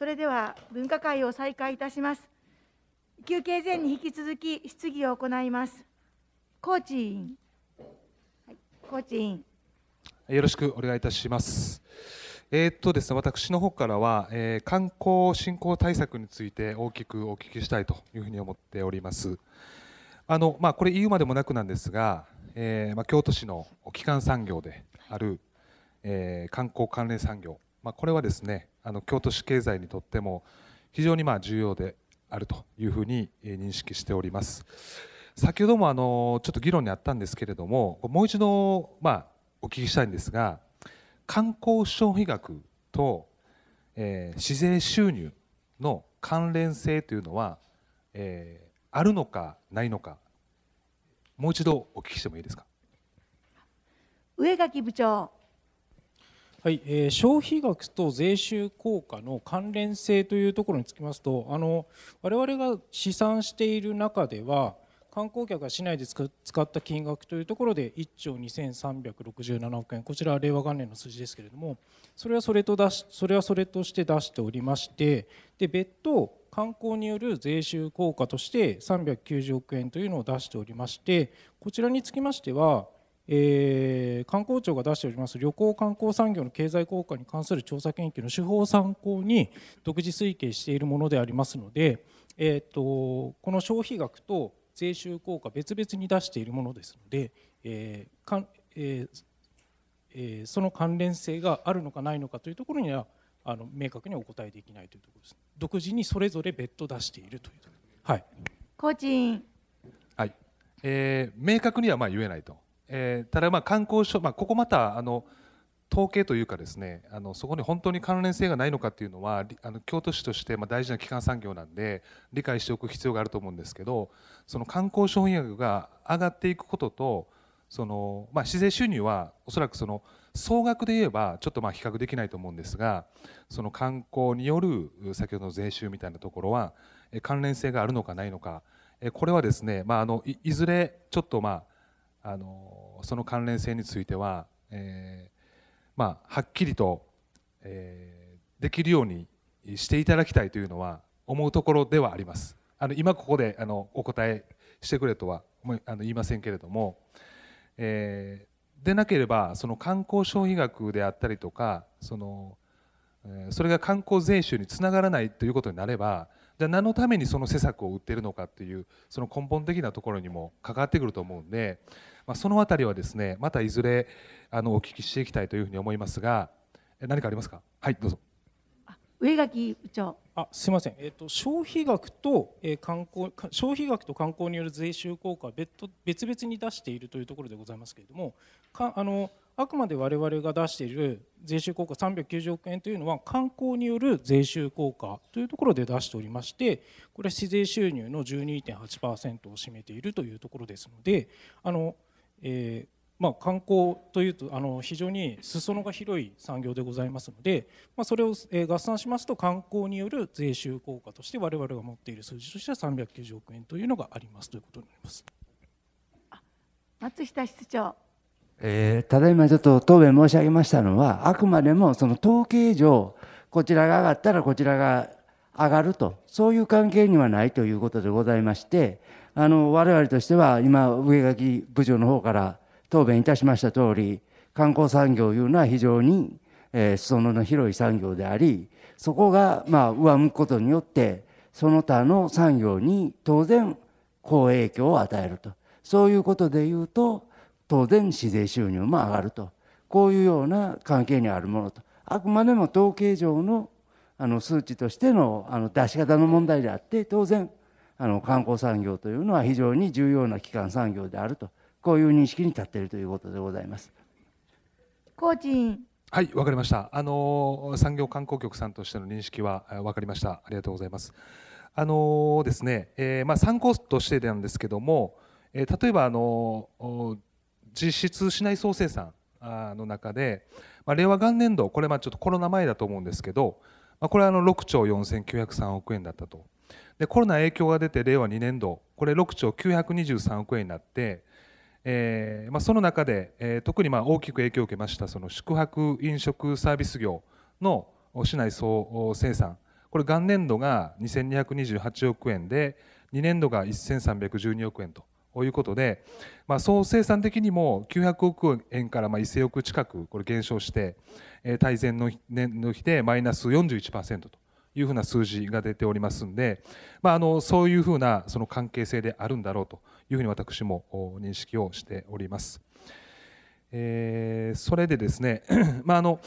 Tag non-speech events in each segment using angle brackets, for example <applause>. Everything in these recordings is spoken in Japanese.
それでは分科会を再開いたします。休憩前に引き続き質疑を行います。高知委員、はい、高知委員。よろしくお願いいたします。えー、っとですね、私の方からは、えー、観光振興対策について大きくお聞きしたいというふうに思っております。あのまあ、これ言うまでもなくなんですが、えーまあ、京都市の基幹産業である、えー、観光関連産業、まあ、これはですね、あの京都市経済にとっても非常にまあ重要であるというふうに認識しております。先ほどもあのちょっと議論にあったんですけれどももう一度まお聞きしたいんですが観光消費額と、えー、市税収入の関連性というのは、えー、あるのかないのかもう一度お聞きしてもいいですか上垣部長はい、えー、消費額と税収効果の関連性というところにつきますとあの我々が試算している中では観光客が市内で使った金額というところで1兆2367億円こちらは令和元年の数字ですけれどもそれはそれと出しそれはそれとして出しておりましてで別途観光による税収効果として390億円というのを出しておりましてこちらにつきましてはえー、観光庁が出しております旅行観光産業の経済効果に関する調査研究の手法を参考に独自推計しているものでありますので、えーと、とこの消費額と税収効果別々に出しているものですので、えーかんえーえー、その関連性があるのかないのかというところにはあの明確にお答えできないというところです独自にそれぞれ別途出しているというはい個人はい、えー、明確にはまあ言えないと。えー、ただま観光所、まあ、ここまたあの統計というかですねあのそこに本当に関連性がないのかっていうのはあの京都市としてま大事な基幹産業なんで理解しておく必要があると思うんですけどその観光消費額が上がっていくこととその、まあ、市税収入はおそらくその総額で言えばちょっとまあ比較できないと思うんですがその観光による先ほどの税収みたいなところは関連性があるのかないのかこれはですね、まあ、あのいずれちょっとまああのその関連性については、えー、まあ、はっきりと、えー、できるようにしていただきたいというのは思うところではあります。あの今ここであのお答えしてくれとはあの言いませんけれども、えー、でなければその観光消費額であったりとかそのそれが観光税収につながらないということになればじゃあ何のためにその施策を売っているのかというその根本的なところにも関わってくると思うんでまあ、その辺りはですねまたいずれあのお聞きしていきたいというふうに思いますが何かありますかはいどうぞ上垣部長あすみません、えーと、と消費額と、えー、観光消費額と観光による税収効果は別別々に出しているというところでございますけれどもかあのあくまで我々が出している税収効果390億円というのは観光による税収効果というところで出しておりましてこれは市税収入の12.8%を占めているというところですのであのえーまあ、観光というとあの非常に裾野が広い産業でございますので、まあ、それを、え合算しますと観光による税収効果として我々が持っている数字としては390億円というのがありますということになります松下室長、えー、ただいまちょっと答弁申し上げましたのはあくまでもその統計上こちらが上がったらこちらが上がるとそういう関係にはないということでございましてあの我々としては今上垣部長の方から答弁いたしました通り観光産業いうのは非常に、えー、裾野の広い産業でありそこがまあ上向くことによってその他の産業に当然好影響を与えるとそういうことでいうと当然市税収入も上がるとこういうような関係にあるものとあくまでも統計上のあの数値としてのあの出し方の問題であって当然あの観光産業というのは非常に重要な基幹産業であるとこういう認識に立っているということでございます。コーチはい、わかりました。あの産業観光局さんとしての認識はわかりました。ありがとうございます。あのですね、えー、まあ参考としてなんですけども、えー、例えばあの実質市内総生産の中で、まあ、令和元年度これまあちょっとコロナ前だと思うんですけど、まあ、これはあの六兆四千九百三億円だったと。でコロナ影響が出て令和2年度これ6兆923億円になって、えーまあ、その中で、えー、特にまあ大きく影響を受けましたその宿泊飲食サービス業の市内総生産これ元年度が2228億円で2年度が1312億円ということで、まあ、総生産的にも900億円からまあ1000億近くこれ減少して、えー、対前の年の比でマイナス41%というふうな数字が出ておりますんで、まあ、あのそういうふうなその関係性であるんだろうというふうに私も認識をしております。えー、それでですね、<clears throat> まあ、あの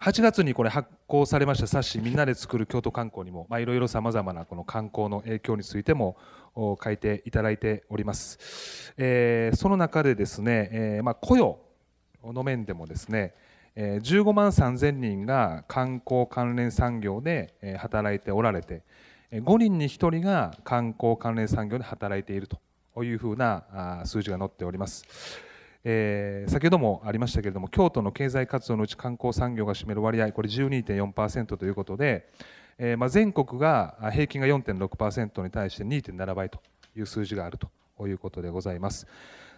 8月にこれ発行されました冊子「みんなで作る京都観光」にもいろいろさまざまなこの観光の影響についても書いていただいております。えー、その中でですね、えーまあ、雇用の面でもですね、15万3000人が観光関連産業で、働いておられて5人に1人が観光関連産業で働いているというふうな数字が載っております。えー、先ほどもありましたけれども京都の経済活動のうち観光産業が占める割合これ12.4%ということで、えーまあ、全国が平均が4.6%に対して2.7倍という数字があるということでございます。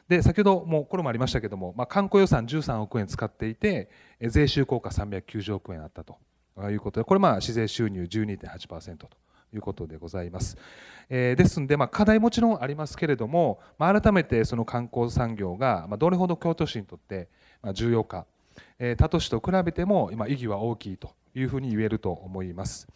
で先ほどもこれもありましたけども、まあ、観光予算13億円使っていて税収効果390億円あったということでこれまあ市税収入12.8%ということでございます。えー、ですので、まあ、課題もちろんありますけれども、まあ、改めてその観光産業が、どれほど京都市にとって重要か、他都市と比べても今意義は大きいというふうに言えると思います。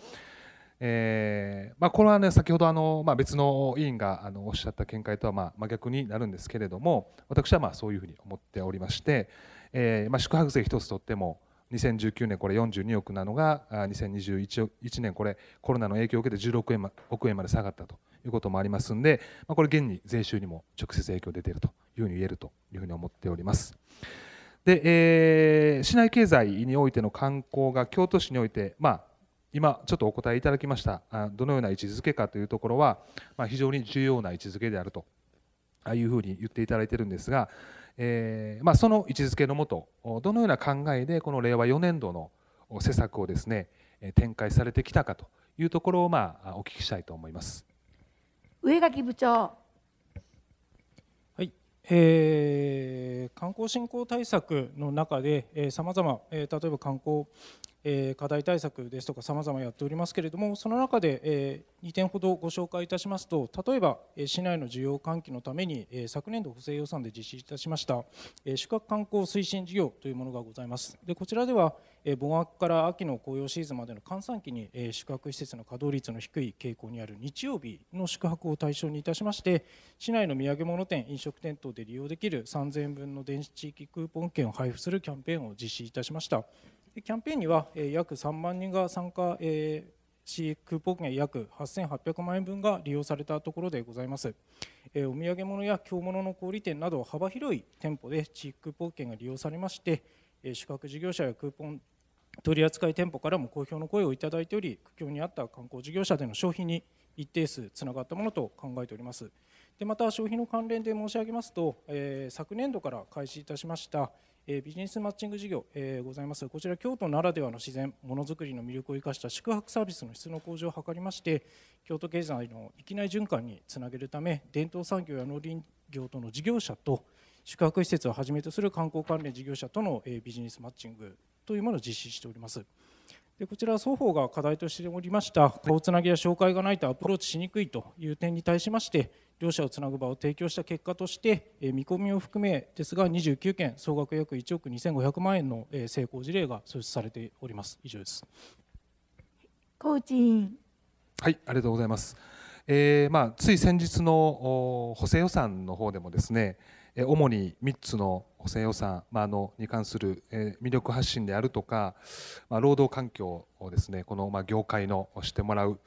えーまあ、これはね先ほどあの、まあ、別の委員があのおっしゃった見解とはまあ真逆になるんですけれども私はまあそういうふうに思っておりまして、えーまあ、宿泊税一つとっても2019年これ42億なのが2021年これコロナの影響を受けて16円,、ま、億円まで下がったということもありますんで、まあ、これ現に税収にも直接影響出ているというふうに言えるというふうに思っております。でえー、市内経済においての観光が京都市において、まあ今ちょっとお答えいただきましたどのような位置づけかというところは、まあ、非常に重要な位置づけであるというふうに言っていただいてるんですが、えー、まあ、その位置づけのもとどのような考えでこの令和4年度の施策をですね展開されてきたかというところをまあお聞きしたいと思います上垣部長えー、観光振興対策の中でさまざま例えば観光え課題対策ですとかさまざまやっておりますけれどもその中で、え2点ほどご紹介いたしますと例えば、え市内の需要喚起のために、え昨年度補正予算で実施いたしました、え宿泊観光推進事業というものがございますでこちらでは、え盆明から秋の紅葉シーズンまでの閑散期に、え宿泊施設の稼働率の低い傾向にある日曜日の宿泊を対象にいたしまして市内の土産物店飲食店等で利用できる3000円分の電子地域クーポン券を配布するキャンペーンを実施いたしました。キャンペーンには約3万人が参加し、クーポン券約8800万円分が利用されたところでございます。お土産物や京物の小売店など幅広い店舗で地域クーポン券が利用されまして、宿泊事業者やクーポン取扱店舗からも好評の声をいただいており、苦境にあった観光事業者での消費に一定数つながったものと考えております。でまた消費の関連で申し上げますと、えー、昨年度から開始いたしました、えビジネスマッチング事業、えございます。こちら京都ならではの自然、ものづくりの魅力を生かした宿泊サービスの質の向上を図りまして、京都経済の域内循環につなげるため、伝統産業や農林業等の事業者と宿泊施設をはじめとする観光関連事業者との、えビジネスマッチングというものを実施しております。でこちら双方が課題としておりました、こうつなぎや紹介がないとアプローチしにくいという点に対しまして、両者をつなぐ場を提供した結果として、え見込みを含めですが29件総額約1億2500万円の、え成功事例が創出されております以上ですコー委員はいありがとうございます、えー、まあ、つい先日の補正予算の方でもですね主に3つの補正予算、まあ、あのに関する、え魅力発信であるとか、まあ、労働環境をですねこの、ま業界のしてもらう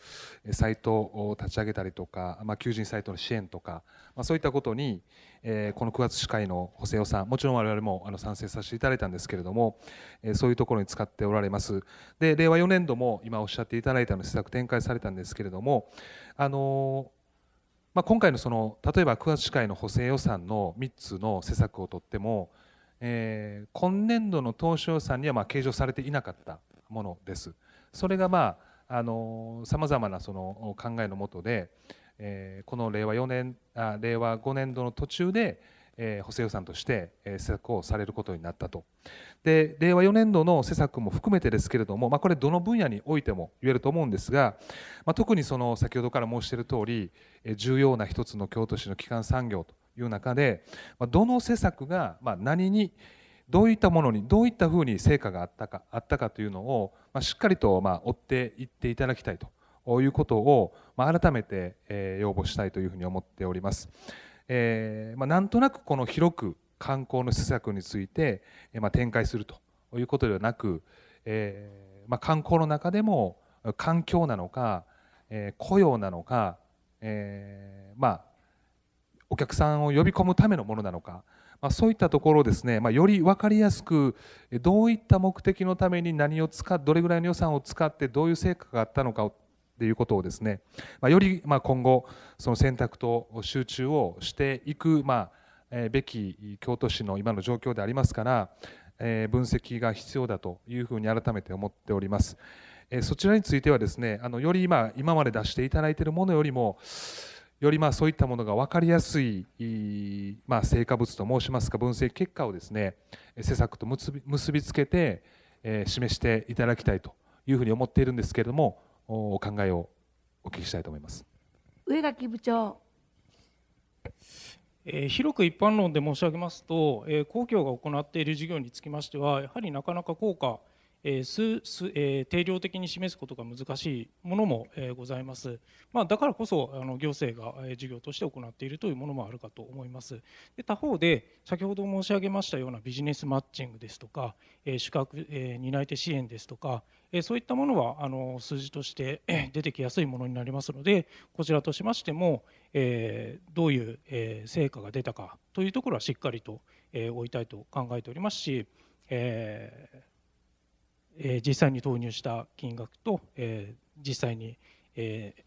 サイトを立ち上げたりとか、まあ、求人サイトの支援とか、まあ、そういったことに、えこの9月司会の補正予算もちろん我々もあの賛成させていただいたんですけれども、えそういうところに使っておられますで令和4年度も今おっしゃっていただいたの施策展開されたんですけれどもあのまあ、今回のその例えば9月市会の補正予算の3つの施策をとっても、えー、今年度の当初予算にはまあ計上されていなかったものです。それがまああの様々なその考えのもとで、えー、この令和4年あ令和5年度の途中で、え補正予算として、え施策をされることになったとで令和4年度の施策も含めてですけれども、まあ、これどの分野においても言えると思うんですが、まあ、特にその先ほどから申している通り、え重要な一つの京都市の基幹産業という中で、まどの施策が、ま何にどういったものにどういったふうに成果があったかあったかというのを、ましっかりと、ま追っていっていただきたいということを、ま改めて、え要望したいというふうに思っております。えー、まあ、なんとなくこの広く観光の施策について、えまあ、展開するということではなく、えー、まあ、観光の中でも環境なのか、え雇用なのか、えまあ、お客さんを呼び込むためのものなのか、まあ、そういったところをですね、まあ、より分かりやすくどういった目的のために何を使どれぐらいの予算を使ってどういう成果があったのかっていうことをですね、まあ、よりま今後その選択と集中をしていくまあべき京都市の今の状況でありますから、え分析が必要だというふうに改めて思っております。えそちらについてはですねあのより今今まで出していただいているものよりもよりまあそういったものが分かりやすい、まあ、成果物と申しますか分析結果をですね施策と結びつけて、え示していただきたいというふうに思っているんですけれどもお考えをお聞きしたいと思います上垣部長、えー、広く一般論で申し上げますと、えー、公共が行っている事業につきましてはやはりなかなか効果えーえー、定量的に示すことが難しいものも、えー、ございます、まあ、だからこそあの行政が、えー、事業として行っているというものもあるかと思いますで他方で先ほど申し上げましたようなビジネスマッチングですとか、えー、宿泊、えー、担い手支援ですとか、えそういったものはあの数字として出てきやすいものになりますのでこちらとしましても、えどういう、え成果が出たかというところはしっかりと、えー、置いたいと考えておりますし、ええ実際に投入した金額と、え実際に、えー、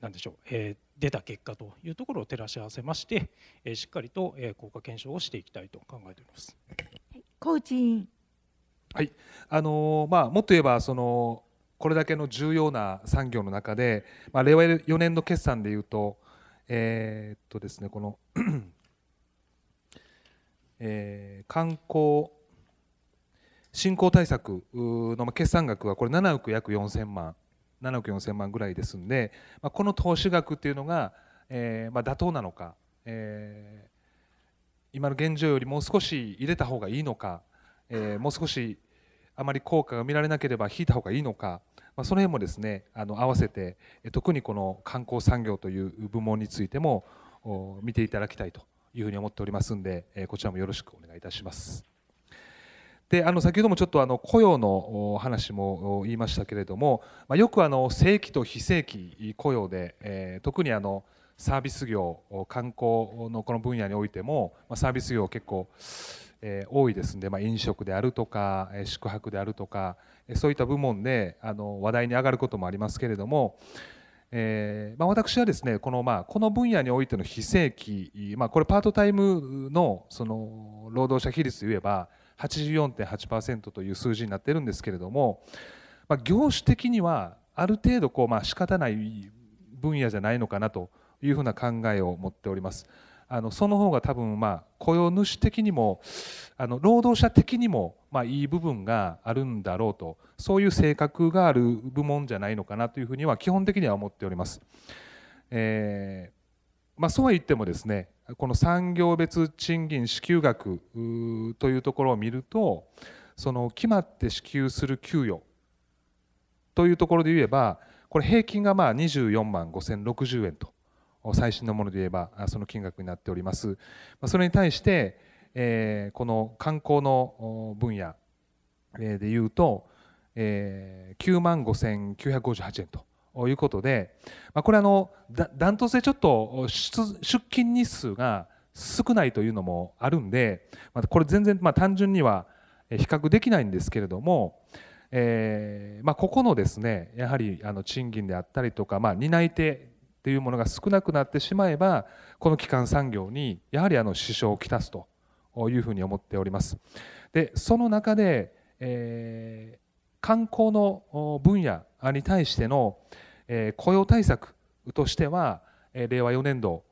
何でしょう、え出た結果というところを照らし合わせまして、えしっかりと、え効果検証をしていきたいと考えております。はい、コーチはい、あのー、まあ、もっと言えばそのこれだけの重要な産業の中で、まあ、令和4年の決算でいうと,、えー、っとですね、この <clears throat> えー、観光振興対策の決算額はこれ7億約4000万7億4000万ぐらいですんで、まあ、この投資額っていうのが、えーまあ、妥当なのか、えー、今の現状よりもう少し入れた方がいいのかえー、もう少しあまり効果が見られなければ引いた方がいいのか、まあ、その辺もですねあの合わせて特にこの観光産業という部門についても見ていただきたいというふうに思っておりますんで、えー、こちらもよろしくお願いいたします。であの先ほどもちょっとあの雇用の話も言いましたけれども、まあ、よくあの正規と非正規雇用で、えー、特にあのサービス業観光のこの分野においても、まあ、サービス業結構え多いですので、まあ、飲食であるとか、え宿泊であるとか、えそういった部門であの話題に上がることもありますけれども、えー、まあ、私はですねこの,、まあ、この分野においての非正規、まあ、これパートタイムのその労働者比率で言えば84.8%という数字になってるんですけれども、まあ、業種的にはある程度こう、まあ仕方ない分野じゃないのかなというふうな考えを持っております。あのその方が多分ま雇用主的にもあの労働者的にもまいい部分があるんだろうとそういう性格がある部門じゃないのかなというふうには基本的には思っております。えー、まあ、そうは言ってもですねこの産業別賃金支給額というところを見るとその決まって支給する給与というところで言えばこれ平均がまあ24万5060円と最新のもので言えばその金額になっております。それに対して、えこの観光の分野でいうと、え9万5958円ということで、まあ、これあのダントツでちょっと出勤日数が少ないというのもあるんで、まこれ全然まあ単純には比較できないんですけれども、えーまあ、ここのですねやはりあの賃金であったりとか、まあ、担い手っていうものが少なくなってしまえばこの基幹産業にやはりあの支障をきたすというふうに思っております。でその中で、えー、観光の分野に対しての、えー、雇用対策としては、えー、令和4年度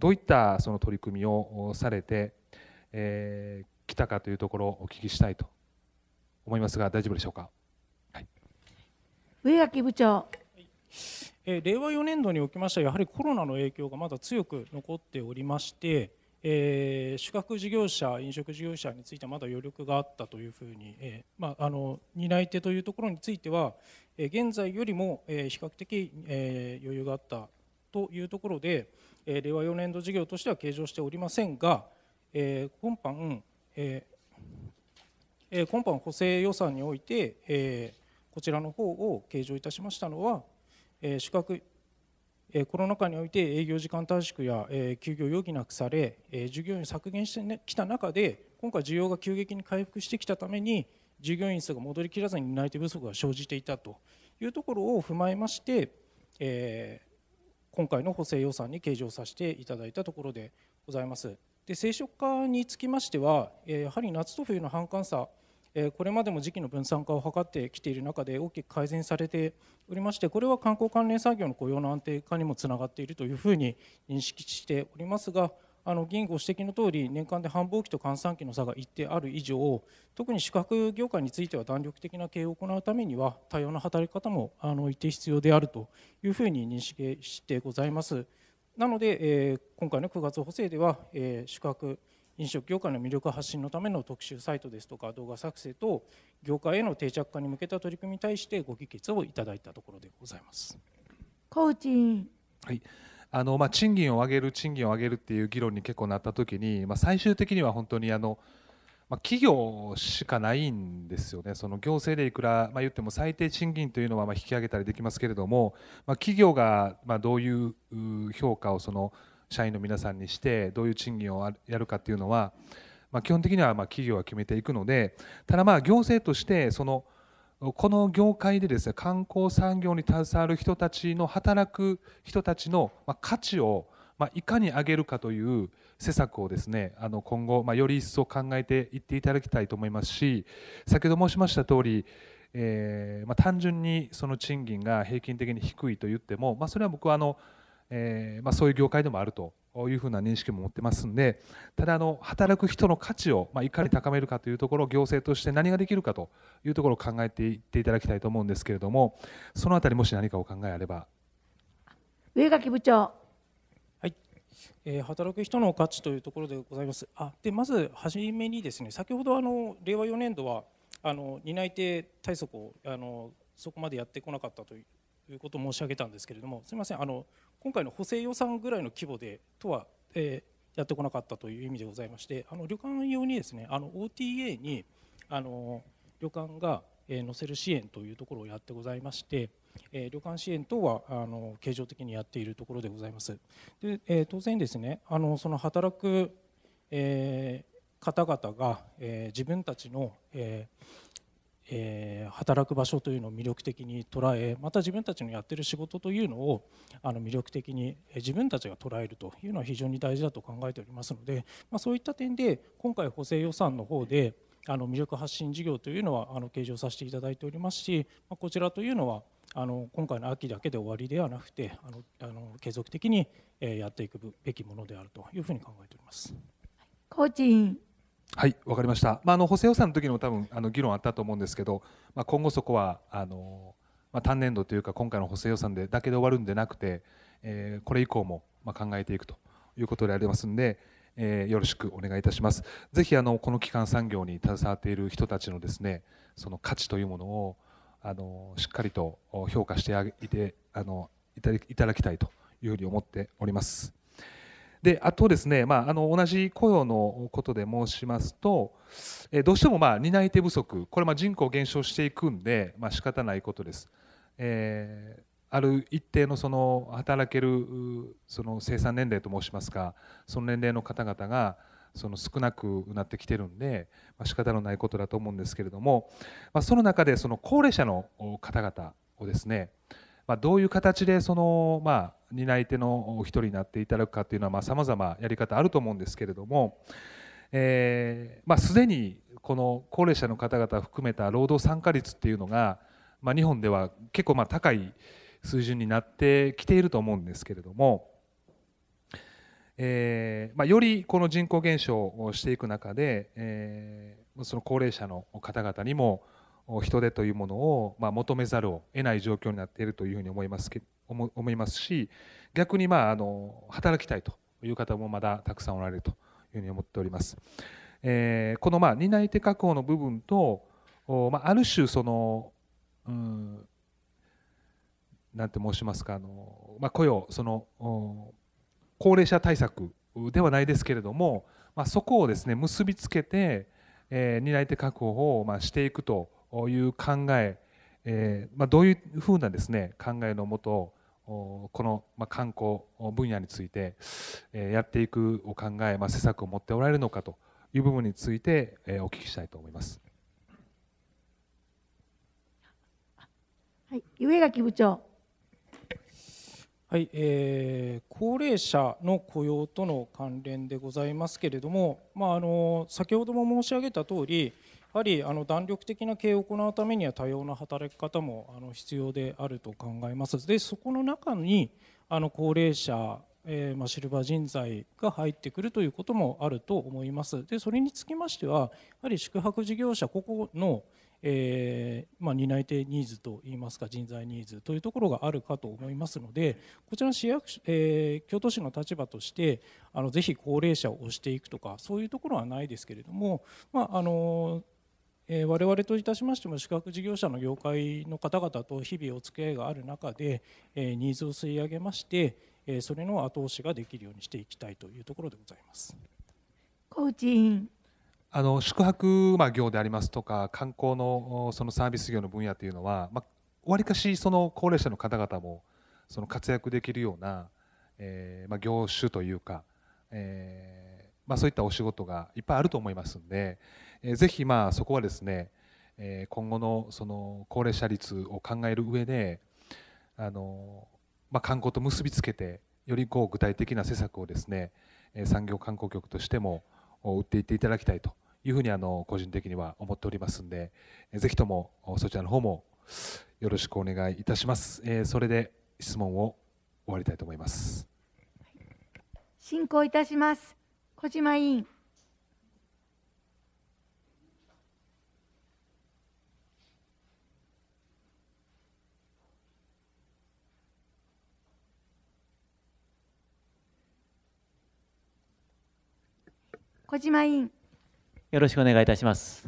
どういったその取り組みをされてえー、来たかというところをお聞きしたいと思いますが大丈夫でしょうか、はい、上垣部長え令和4年度におきましてはやはりコロナの影響がまだ強く残っておりまして、えー、宿泊事業者、飲食事業者についてはまだ余力があったというふうに、えー、まあ、あの担い手というところについては、えー、現在よりも、えー、比較的、え余裕があったというところで、え令和4年度事業としては計上しておりませんが、え今般、え今般補正予算において、えこちらの方を計上いたしましたのは、え宿泊えコロナ禍において営業時間短縮や、え休業を余儀なくされ、え従業員削減してきた中で今回需要が急激に回復してきたために従業員数が戻りきらずに担い手不足が生じていたというところを踏まえまして、え今回の補正予算に計上させていただいたところでございます。で生殖化につきましては、えやはり夏と冬の半換差これまでも時期の分散化を図ってきている中で大きく改善されておりましてこれは観光関連産業の雇用の安定化にもつながっているというふうに認識しておりますがあの議員ご指摘のとおり年間で繁忙期と閑散期の差が一定ある以上特に宿泊業界については弾力的な経営を行うためには多様な働き方もあの一定必要であるというふうに認識してございます。なので、え今回の9月補正では、え宿泊飲食業界の魅力発信のための特集サイトですとか動画作成と業界への定着化に向けた取り組みに対してご議決をいただいたところでございます。コーチはいあのまあ、賃金を上げる賃金を上げるっていう議論に結構なった時に、まあ、最終的には本当にあの、まあ、企業しかないんですよねその行政でいくら、まあ、言っても最低賃金というのはまあ引き上げたりできますけれども、まあ、企業がまあどういう評価をその社員の皆さんにしてどういう賃金をやるかっていうのは、まあ、基本的にはま企業は決めていくのでただまあ行政としてそのこの業界でですね観光産業に携わる人たちの働く人たちの価値をまいかに上げるかという施策をですねあの今後、まより一層考えていっていただきたいと思いますし先ほど申しました通りえーまあ、単純にその賃金が平均的に低いと言っても、まあ、それは僕はあのえー、まあ、そういう業界でもあるというふうな認識も持ってますんでただあの働く人の価値を、まあ、いかに高めるかというところを行政として何ができるかというところを考えていっていただきたいと思うんですけれどもそのあたりもし何かお考えあれば上垣部長え働く人の価値というところでございます。あでまず初めにですね先ほどあの令和4年度はあの担い手対策をあのそこまでやってこなかったということを申し上げたんですけれどもすみませんあの今回の補正予算ぐらいの規模でとは、えー、やってこなかったという意味でございましてあの旅館用にですねあの OTA にあの旅館がえー、乗せる支援というところをやってございまして、えー、旅館支援等はあの経常的にやっているところでございます。でえー、当然ですねあのその働く、えー、方々が、えー、自分たちの、えーえー、働く場所というのを魅力的に捉えまた自分たちのやってる仕事というのをあの魅力的に自分たちが捉えるというのは非常に大事だと考えておりますので、まあ、そういった点で今回補正予算の方であの魅力発信事業というのはあの計上させていただいておりますし、まあ、こちらというのはあの今回の秋だけで終わりではなくてあのあの継続的にやっていくべきものであるというふうに考えております。個人はいわかりました、まあ、あの補正予算の時にも多分あの議論あったと思うんですけど、まあ、今後そこはあの、まあ、単年度というか今回の補正予算でだけで終わるんでなくて、えー、これ以降もま考えていくということでありますので、えー、よろしくお願いいたします。ぜひあのこの基幹産業に携わっている人たちのですねその価値というものをあのしっかりと評価してあげてあのいただきたいというふうに思っております。であとですね、まあ、あの同じ雇用のことで申しますと、えどうしてもまあ担い手不足これま人口減少していくんで、まあ仕方ないことです。えー、ある一定のその働けるその生産年齢と申しますかその年齢の方々がその少なくなってきてるんで、まあ、仕方のないことだと思うんですけれども、まあ、その中でその高齢者の方々をですねまあ、どういう形でその、まあ、担い手のお一人になっていただくかというのはさまざ、まやり方あると思うんですけれども、えーまあ、すでにこの高齢者の方々含めた労働参加率っていうのが、まあ、日本では結構まあ高い水準になってきていると思うんですけれども、えーまあ、よりこの人口減少をしていく中で、えー、その高齢者の方々にも、人手というものを、まあ、求めざるを得ない状況になっているというふうに思いますけ思思いますし逆に、まあ、あの働きたいという方もまだたくさんおられるというふうに思っております。えー、この、まあ、担い手確保の部分とお、まあ、ある種その、うん、なんて申しますかあの、まあ、雇用その高齢者対策ではないですけれども、まあ、そこをですね結びつけて、えー、担い手確保を、まあ、していくという考ええまあ、どういうふうなです、ね、考えのもとこのまあ、観光分野についてえやっていくお考え、まあ、施策を持っておられるのかという部分についてえお聞きしたいと思います。はい、上垣部長。はい、えー、高齢者の雇用との関連でございますけれども、まあ、あの先ほども申し上げた通り、はりあの弾力的な経営を行うためには多様な働き方もあの必要であると考えます。でそこの中にあの高齢者えまシルバー人材が入ってくるということもあると思います。でそれにつきましてはやはり宿泊事業者個々の、えー、まあ、担い手ニーズといいますか人材ニーズというところがあるかと思いますのでこちら市役所、えー、京都市の立場としてあのぜひ高齢者を推していくとかそういうところはないですけれども、まあ、あのーえ我々といたしましても宿泊事業者の業界の方々と日々お付き合いがある中で、えニーズを吸い上げまして、えそれの後押しができるようにしていきたいというところでございます。コーチンあの宿泊、ま業でありますとか観光のそのサービス業の分野というのはわり、まあ、かしその高齢者の方々もその活躍できるような、えーまあ、業種というか、えーまあ、そういったお仕事がいっぱいあると思いますので。えー、ぜひまあそこはですね、えー、今後のその高齢者率を考える上であの、まあ、観光と結びつけてよりこう具体的な施策をですねえ産業観光局としても打っていっていただきたいというふうにあの個人的には思っておりますんでえぜひともそちらの方もよろしくお願いいたします。えー、それで質問を終わりたいと思います。進行いたします。小島委員。小島委員よろしくお願いいたします。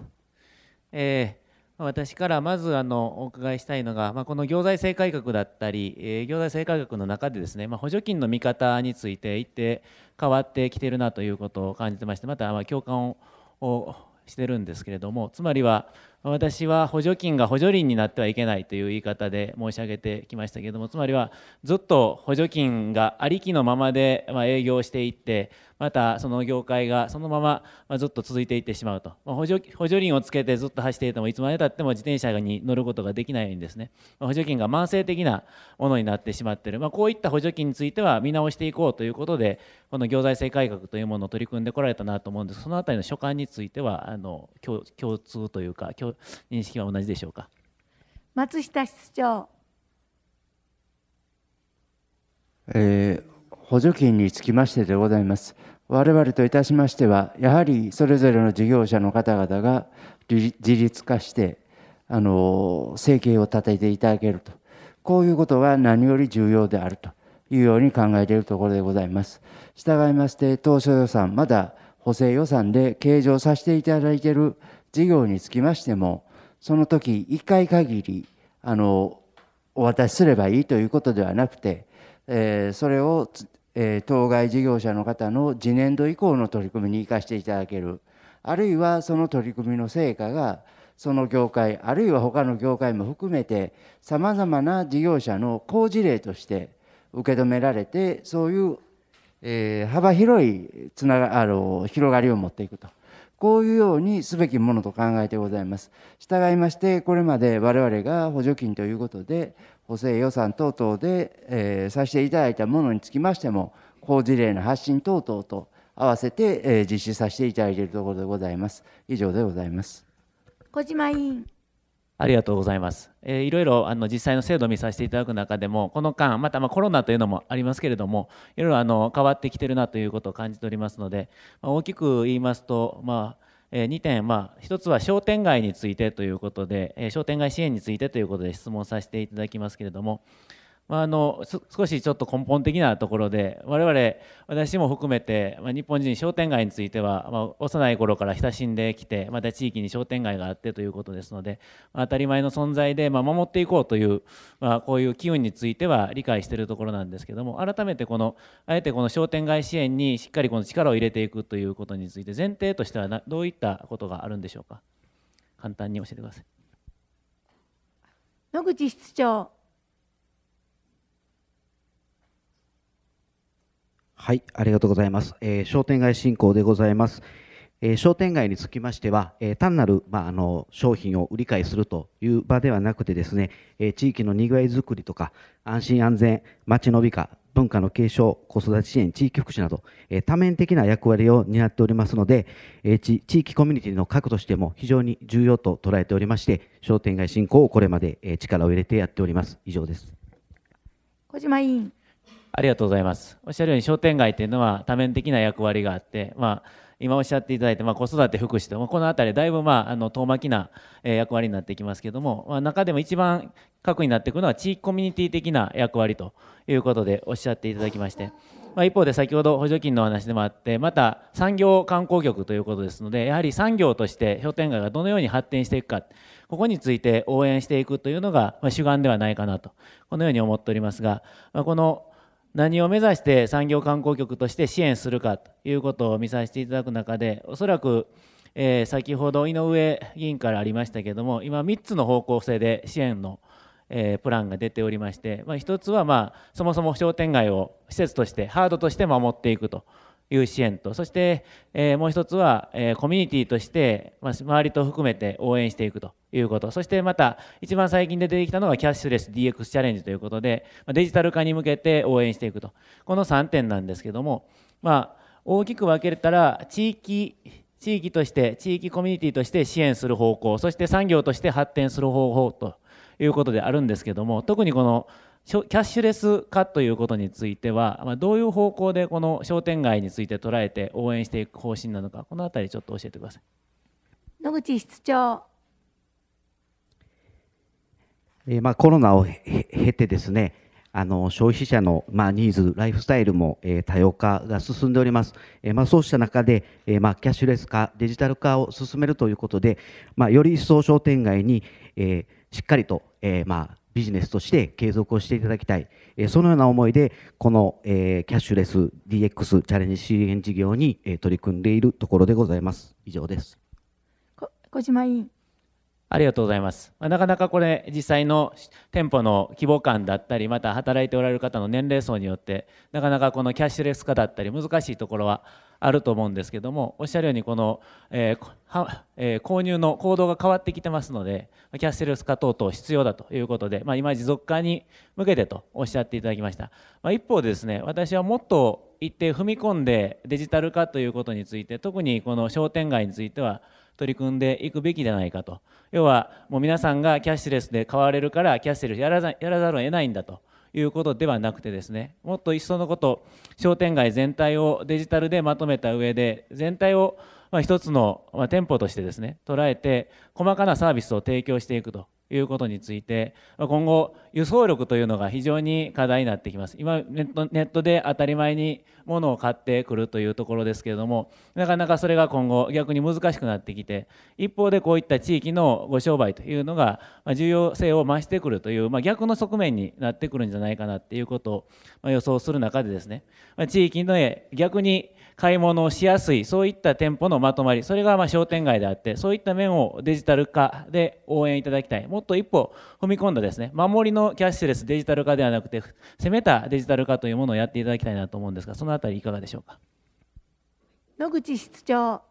えー、私からまずあのお伺いしたいのが、まあ、この行財政改革だったり、えー、行財政改革の中でですね、まあ、補助金の見方について一定変わってきてるなということを感じてましてまたま共感をしてるんですけれどもつまりは私は補助金が補助輪になってはいけないという言い方で申し上げてきましたけれどもつまりはずっと補助金がありきのままで営業していってまたその業界がそのままずっと続いていってしまうと補助補助輪をつけてずっと走っていてもいつまでたっても自転車に乗ることができないようにですね補助金が慢性的なものになってしまっている、まあ、こういった補助金については見直していこうということでこの行財政改革というものを取り組んでこられたなと思うんですその辺りの所感についてはあの共通というか共認識は同じでしょうか。松下室長。えー、補助金につきましてでございます。我々といたしましては、やはりそれぞれの事業者の方々が自立化して、あの生計を立てていただけると、こういうことが何より重要であるというように考えているところでございます。従いまして、当初予算、まだ補正予算で計上させていただいている事業につきましてもその時1回限りあのお渡しすればいいということではなくて、えー、それを、えー、当該事業者の方の次年度以降の取り組みに生かしていただけるあるいはその取り組みの成果がその業界あるいは他の業界も含めてさまざまな事業者の好事例として受け止められてそういう、えー、幅広いつながあの広がりを持っていくと。こういうようにすべきものと考えてございます。従いまして、これまで我々が補助金ということで、補正予算等々で、えー、させていただいたものにつきましても、好事例の発信等々と合わせて、えー、実施させていただいているところでございます。以上でございます。小島委員ありがとうございます。えー、いろいろあの実際の制度を見させていただく中でも、この間、またまコロナというのもありますけれども、いろいろあの変わってきてるなということを感じておりますので、まあ、大きく言いますと、まあ、えー、2点、まあ、1つは商店街についてということで、えー、商店街支援についてということで質問させていただきますけれども、まあ、の少しちょっと根本的なところで我々私も含めて、まあ、日本人商店街については、まあ、幼い頃から親しんできてまた地域に商店街があってということですので、まあ、当たり前の存在で、ま守っていこうという、まあ、こういう機運については理解しているところなんですけども改めてこのあえてこの商店街支援にしっかりこの力を入れていくということについて前提としてはどういったことがあるんでしょうか簡単に教えてください。野口室長はい、ありがとうございます。えー、商店街振興でございます。えー、商店街につきましては、えー、単なる、まあ、あの商品を売り買いするという場ではなくてですね、え地域のにぎわいづくりとか安心安全町の美化文化の継承子育て支援地域福祉など、え多面的な役割を担っておりますので、え地域コミュニティの核としても非常に重要と捉えておりまして商店街振興をこれまで、え力を入れてやっております以上です小島委員ありがとうございます。おっしゃるように商店街というのは多面的な役割があって、まあ、今おっしゃっていただいて、まあ、子育て、福祉と、まあ、この辺りだいぶ、まあ、あの遠巻きな役割になってきますけども、まあ、中でも一番核になっていくのは地域コミュニティ的な役割ということでおっしゃっていただきまして。まあ、一方で先ほど補助金の話でもあってまた産業観光局ということですのでやはり産業として商店街がどのように発展していくかここについて応援していくというのが主眼ではないかなとこのように思っておりますが、まこの何を目指して産業観光局として支援するかということを見させていただく中でおそらく、えー、先ほど井上議員からありましたけども今3つの方向性で支援の、えー、プランが出ておりまして、まあ、1つは、まあ、そもそも商店街を施設としてハードとして守っていくと。いう支援とそして、えー、もう一つは、えー、コミュニティとして、まあ、周りと含めて応援していくということそしてまた一番最近で出てきたのがキャッシュレス DX チャレンジということでデジタル化に向けて応援していくとこの3点なんですけども、まあ、大きく分けたら地域地域として地域コミュニティとして支援する方向そして産業として発展する方法ということであるんですけども特にこのキャッシュレス化ということについては、どういう方向でこの商店街について捉えて応援していく方針なのか、このあたりちょっと教えてください。野口室長。えー、まあコロナを経てですね、あの消費者のまあニーズ、ライフスタイルもえ多様化が進んでおります。えまあそうした中でえまあキャッシュレス化、デジタル化を進めるということで、まあより一層商店街にえしっかりとえまあビジネスとして継続をしていただきたい、えそのような思いで、この、えキャッシュレス DX チャレンジ支援事業に、え取り組んでいるところでございます。以上です。小島委員。ありがとうございます。まあ、なかなかこれ、実際の店舗の規模感だったり、また働いておられる方の年齢層によって、なかなかこのキャッシュレス化だったり、難しいところはあると思うんですけどもおっしゃるようにこの、えーはえー、購入の行動が変わってきてますのでキャッシュレス化等々必要だということで、まあ、今持続化に向けてとおっしゃっていただきました、まあ、一方ですね私はもっと一定踏み込んでデジタル化ということについて特にこの商店街については取り組んでいくべきじゃないかと要はもう皆さんがキャッシュレスで買われるからキャッシュレスやらざるを得ないんだということではなくてですねもっと一層のこと商店街全体をデジタルでまとめた上で全体をまあ一つの店舗としてですね捉えて細かなサービスを提供していくということについて今後輸送力というのが非常に課題になってきます今ネットで当たり前に物を買ってくるというところですけれどもなかなかそれが今後逆に難しくなってきて一方でこういった地域のご商売というのが重要性を増してくるという、まあ、逆の側面になってくるんじゃないかなっていうことを予想する中でですね地域の逆に買い物をしやすいそういった店舗のまとまりそれがま商店街であってそういった面をデジタル化で応援いただきたいもっと一歩踏み込んだですね守りのキャッシュレスデジタル化ではなくて攻めたデジタル化というものをやっていただきたいなと思うんですがそのあたりいかがでしょうか野口室長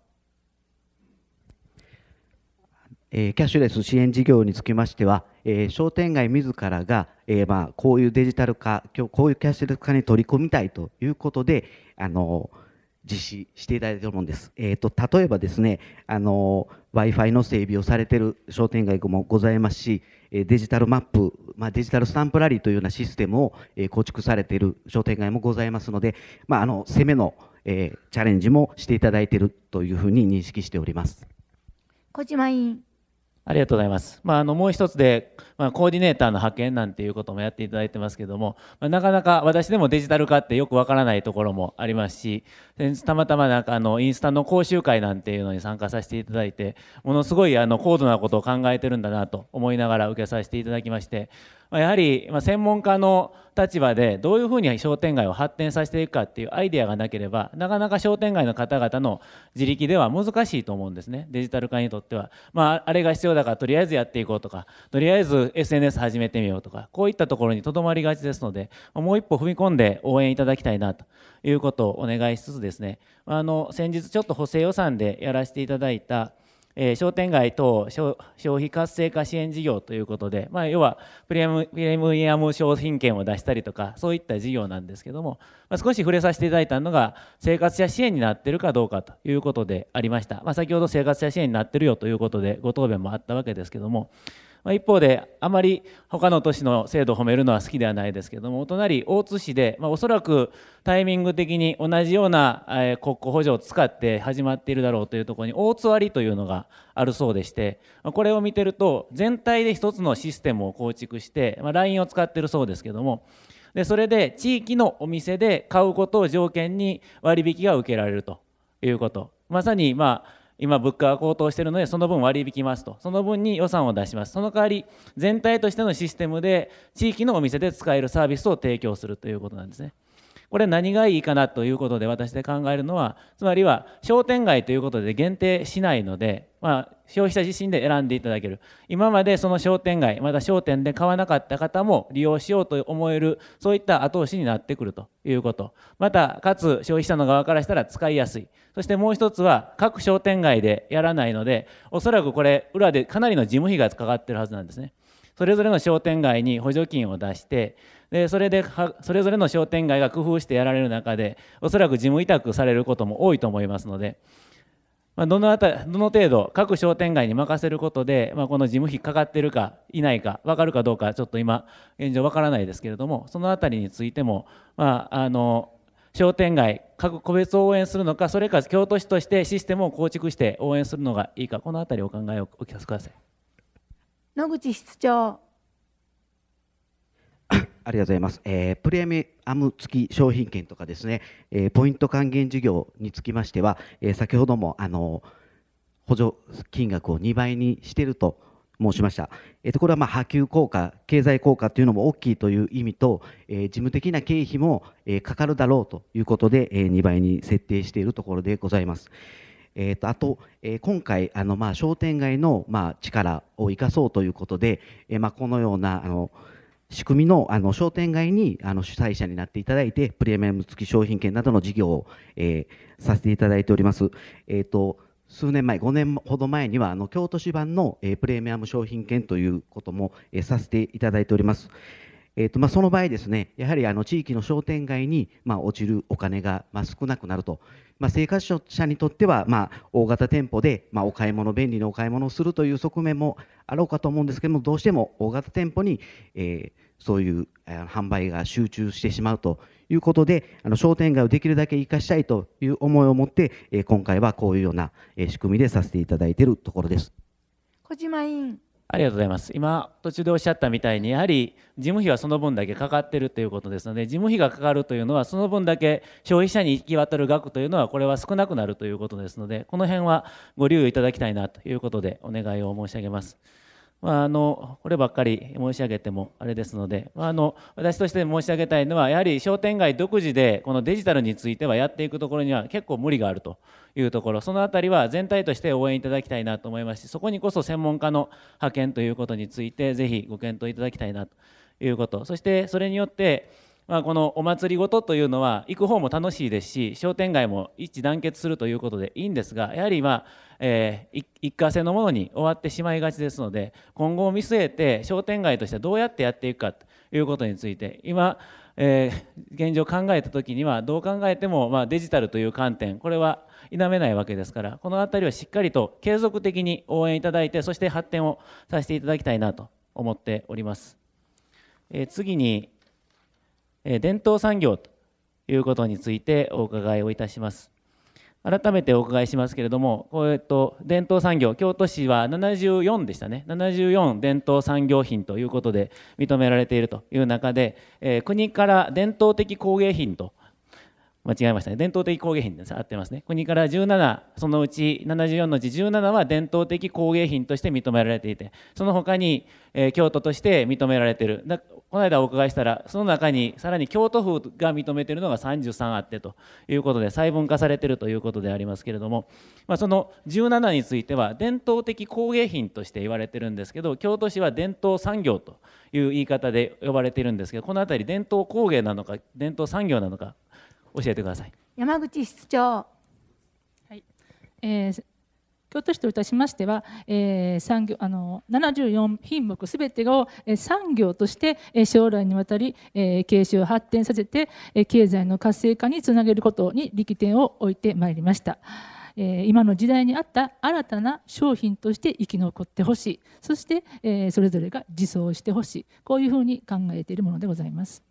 えキャッシュレス支援事業につきましては、え商店街自らが、えまこういうデジタル化こういうキャッシュレス化に取り込みたいということであの実施していただいてると思うんです。えーと、例えばですね、あの Wi-Fi の整備をされている商店街もございますし、デジタルマップ、まあ、デジタルスタンプラリーというようなシステムを構築されている商店街もございますので、まあ、あの攻めの、えー、チャレンジもしていただいているというふうに認識しております。小島委員ありがとうございます。まあ、あのもう一つで、まあ、コーディネーターの派遣なんていうこともやっていただいてますけども、まあ、なかなか私でもデジタル化ってよくわからないところもありますしたまたまなんかあのインスタの講習会なんていうのに参加させていただいてものすごいあの高度なことを考えてるんだなと思いながら受けさせていただきましてやはり専門家の立場でどういうふうに商店街を発展させていくかっていうアイデアがなければなかなか商店街の方々の自力では難しいと思うんですねデジタル化にとっては、まあ、あれが必要だからとりあえずやっていこうとかとりあえず SNS 始めてみようとかこういったところにとどまりがちですのでもう一歩踏み込んで応援いただきたいなということをお願いしつつですねあの先日ちょっと補正予算でやらせていただいたえー、商店街等消費活性化支援事業ということで、まあ、要はプレミアム商品券を出したりとかそういった事業なんですけども、まあ、少し触れさせていただいたのが生活者支援になってるかどうかということでありました、まあ、先ほど生活者支援になってるよということでご答弁もあったわけですけどもまあ、一方であまり他の都市の制度を褒めるのは好きではないですけれどもお隣大津市で、まあ、おそらくタイミング的に同じような、え国庫補助を使って始まっているだろうというところに大津割というのがあるそうでして、まあ、これを見てると全体で一つのシステムを構築して、まあ、LINE を使ってるそうですけどもでそれで地域のお店で買うことを条件に割引が受けられるということまさにまあ今物価が高騰しているのでその分割り引きますとその分に予算を出しますその代わり全体としてのシステムで地域のお店で使えるサービスを提供するということなんですね。これ何がいいかなということで私で考えるのはつまりは商店街ということで限定しないので、まあ、消費者自身で選んでいただける今までその商店街また商店で買わなかった方も利用しようと思えるそういった後押しになってくるということまたかつ消費者の側からしたら使いやすいそしてもう一つは各商店街でやらないのでおそらくこれ裏でかなりの事務費がかかってるはずなんですねそれぞれの商店街に補助金を出してでそれでそれぞれの商店街が工夫してやられる中でおそらく事務委託されることも多いと思いますので、まあ、どのあたどの程度各商店街に任せることで、まあ、この事務費かかってるかいないか分かるかどうかちょっと今現状分からないですけれどもその辺りについても、まあ、あの商店街各個別を応援するのかそれか京都市としてシステムを構築して応援するのがいいかこの辺りお考えをお聞かせください。野口室長 <coughs> ありがとうございます、えー、プレミアム付き商品券とかですね、えー、ポイント還元事業につきましては、えー、先ほどもあの補助金額を2倍にしていると申しました、えー、とこれはまあ波及効果経済効果というのも大きいという意味と、えー、事務的な経費も、えー、かかるだろうということで、えー、2倍に設定しているところでございます。えーと、あと、えー、今回あの、まあ、商店街の、まあ、力を生かそうということで、えー、まあ、このようなあの仕組みのあの商店街にあの主催者になっていただいてプレミアム付き商品券などの事業を、えー、させていただいております。えーと、数年前5年ほど前にはあの京都市版の、えプレミアム商品券ということも、えさせていただいております。えーとまあ、その場合ですねやはりあの地域の商店街に、まあ、落ちるお金が、まあ、少なくなるとまあ、生活者にとっては、まあ、大型店舗で、まあ、お買い物便利なお買い物をするという側面もあろうかと思うんですけどもどうしても大型店舗に、えー、そういう販売が集中してしまうということであの商店街をできるだけ生かしたいという思いを持って、えー、今回はこういうような仕組みでさせていただいているところです。小島委員ありがとうございます。今、途中でおっしゃったみたいに、やはり事務費はその分だけかかってるということですので、事務費がかかるというのは、その分だけ消費者に行き渡る額というのは、これは少なくなるということですので、この辺はご留意いただきたいなということで、お願いを申し上げます。まあ、あのこればっかり申し上げてもあれですので、まあ、あの私として申し上げたいのはやはり商店街独自でこのデジタルについてはやっていくところには結構無理があるというところその辺りは全体として応援いただきたいなと思いますしそこにこそ専門家の派遣ということについてぜひご検討いただきたいなということそしてそれによってまあ、このお祭りごとというのは行く方も楽しいですし商店街も一致団結するということでいいんですがやはり今、えー、一過性のものに終わってしまいがちですので今後を見据えて商店街としてどうやってやっていくかということについて今、えー、現状考えた時にはどう考えても、まあ、デジタルという観点これは否めないわけですからこの辺りはしっかりと継続的に応援いただいてそして発展をさせていただきたいなと思っております。えー、次に伝統産業ということについてお伺いをいたします。改めてお伺いしますけれども、えっと、伝統産業、京都市は74でしたね、74伝統産業品ということで認められているという中で、えー、国から伝統的工芸品と、間違えましたね、伝統的工芸品です、合ってますね、国から17、そのうち74のうち17は伝統的工芸品として認められていて、その他に、えー、京都として認められている、この間お伺いしたらその中にさらに京都府が認めているのが33あってということで細分化されているということでありますけれども、まあ、その17については伝統的工芸品として言われているんですけど京都市は伝統産業という言い方で呼ばれているんですけどこのあたり伝統工芸なのか伝統産業なのか教えてください。山口室長はい、えー、京都市といたしましては、えー、産業あの74品目すべてを産業として将来にわたり、えー、経営を発展させて経済の活性化につなげることに力点を置いてまいりました。えー、今の時代に合った新たな商品として生き残ってほしいそして、えー、それぞれが自走してほしいこういうふうに考えているものでございます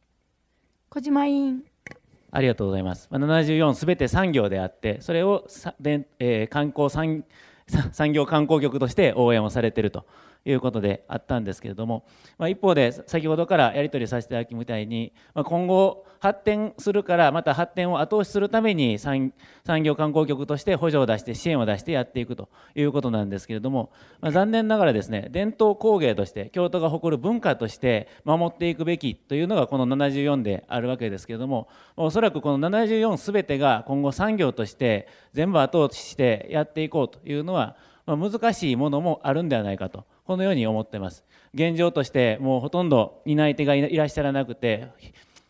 小島委員ありがとうございます74すべて産業であってそれをさで、えー、観光産業産業観光局として応援をされているということであったんですけれども、まあ、一方で先ほどからやり取りさせていただきみたいに、まあ、今後発展するからまた発展を後押しするために産業観光局として補助を出して支援を出してやっていくということなんですけれども、まあ、残念ながらですね伝統工芸として京都が誇る文化として守っていくべきというのがこの74であるわけですけれどもおそらくこの74すべてが今後産業として全部後押ししてやっていこうというのは、ま難しいものもあるんではないかと。このように思ってます現状としてもうほとんど担い手がいらっしゃらなくて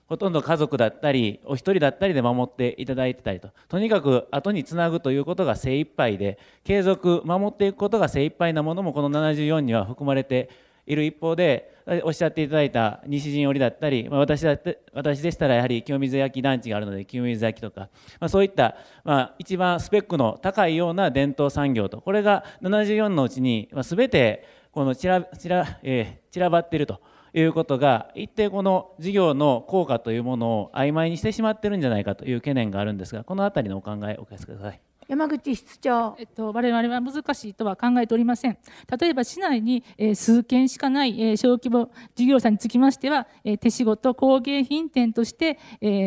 ほとんど家族だったりお一人だったりで守っていただいてたりととにかく後につなぐということが精一杯で継続守っていくことが精一杯なものもこの74には含まれている一方でおっしゃっていただいた西陣織だったり、まあ、私だって私でしたらやはり清水焼団地があるので清水焼とか、まあ、そういった、まあ、一番スペックの高いような伝統産業とこれが74のうちに、まあ、全てこの散ら散ら、えー、散らばっているということが一定この事業の効果というものを曖昧にしてしまってるんじゃないかという懸念があるんですがこの辺りのお考えをお聞かせください。山口室長、えっと、我々は難しいとは考えておりません例えば市内に、数件しかない、小規模事業者につきましては、手仕事工芸品店として、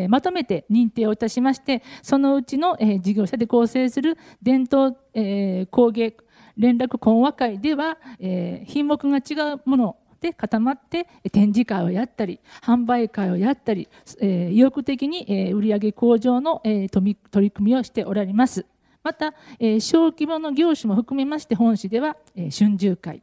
まとめて認定をいたしましてそのうちの、事業者で構成する伝統、工芸連絡懇話会では、品目が違うもので固まって展示会をやったり販売会をやったり、意欲的に、売上向上の、取り組みをしておられます。また、えー、小規模の業種も含めまして本市では、えー、春秋会、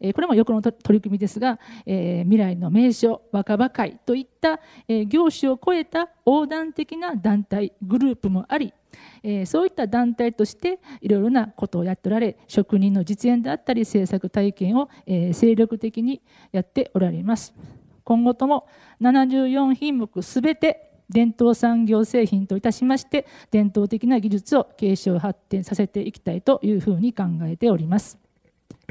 えー、これも横の取り組みですが、えー、未来の名所若葉会といった、えー、業種を超えた横断的な団体グループもありえー、そういった団体としていろいろなことをやっておられ職人の実演であったり制作体験を、えー、精力的にやっておられます今後とも74品目すべて伝統産業製品といたしまして伝統的な技術を継承発展させていきたいというふうに考えております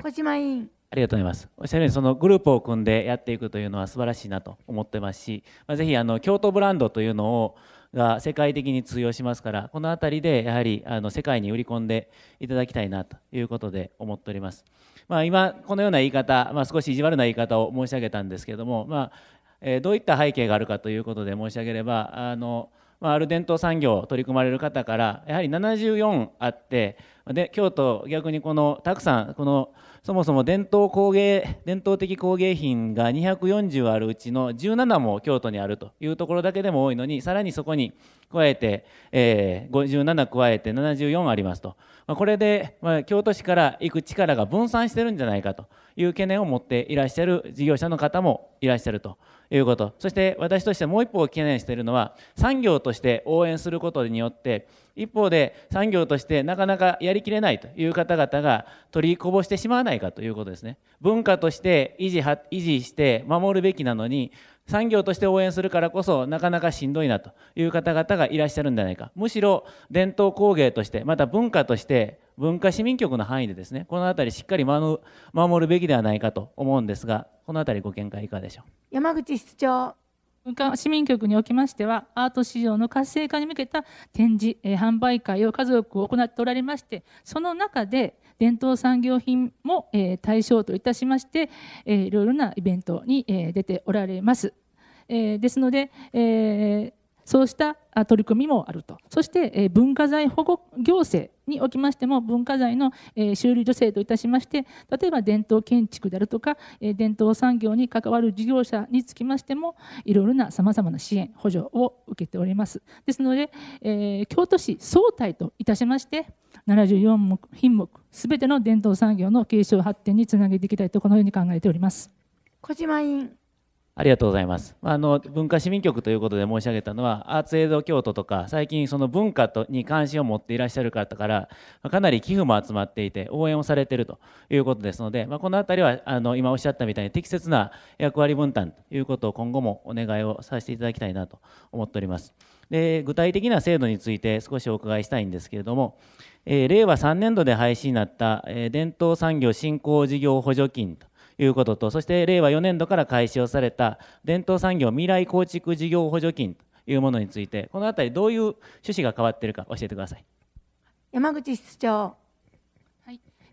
小島委員ありがとうございます。おっしゃるようにそのグループを組んでやっていくというのは素晴らしいなと思ってますし、まあ、ぜひあの京都ブランドというのをが世界的に通用しますからこの辺りでやはりあの世界に売り込んでいただきたいなということで思っております。まあ、今このような言い方、まあ、少し意地悪な言い方を申し上げたんですけども、まあどういった背景があるかということで申し上げればあの、る伝統産業を取り組まれる方からやはり74あってで京都逆にこのたくさんこのそもそも伝統工芸伝統的工芸品が240あるうちの17も京都にあるというところだけでも多いのにさらにそこに加えて、えー、57加えて74ありますと、これで、まあ、京都市から行く力が分散してるんじゃないかという懸念を持っていらっしゃる事業者の方もいらっしゃるということ、そして私としてもう一方懸念しているのは、産業として応援することによって、一方で産業としてなかなかやりきれないという方々が取りこぼしてしまわないかということですね。文化として維持維持して守るべきなのに、産業として応援するからこそなかなかしんどいなという方々がいらっしゃるんじゃないかむしろ伝統工芸としてまた文化として文化市民局の範囲でですねこの辺りしっかり守るべきではないかと思うんですがこの辺りご見解いかがでしょう山口室長文化市民局におきましてはアート市場の活性化に向けた展示、え販売会を数多く行っておられましてその中で伝統産業品も、えー、対象といたしまして、えー、いろいろなイベントに、えー、出ておられます。えー、ですので、えー、そうした取り組みもあるとそして文化財保護行政におきましても文化財の修理助成といたしまして例えば伝統建築であるとか伝統産業に関わる事業者につきましてもいろいろなさまざまな支援補助を受けておりますですので、えー、京都市総体といたしまして74品目すべての伝統産業の継承発展につなげていきたいとこのように考えております小島委員ありがとうございます。あの文化市民局ということで申し上げたのは、アーツエイド京都とか、最近その文化とに関心を持っていらっしゃる方から、かなり寄付も集まっていて、応援をされているということですので、まあ、この辺りはあの今おっしゃったみたいに適切な役割分担ということを今後もお願いをさせていただきたいなと思っております。で具体的な制度について少しお伺いしたいんですけれども、えー、令和3年度で廃止になった、えー、伝統産業振興事業補助金ということと、そして令和4年度から開始をされた伝統産業未来構築事業補助金というものについて、このあたり、どういう趣旨が変わっているか、教えてください山口室長。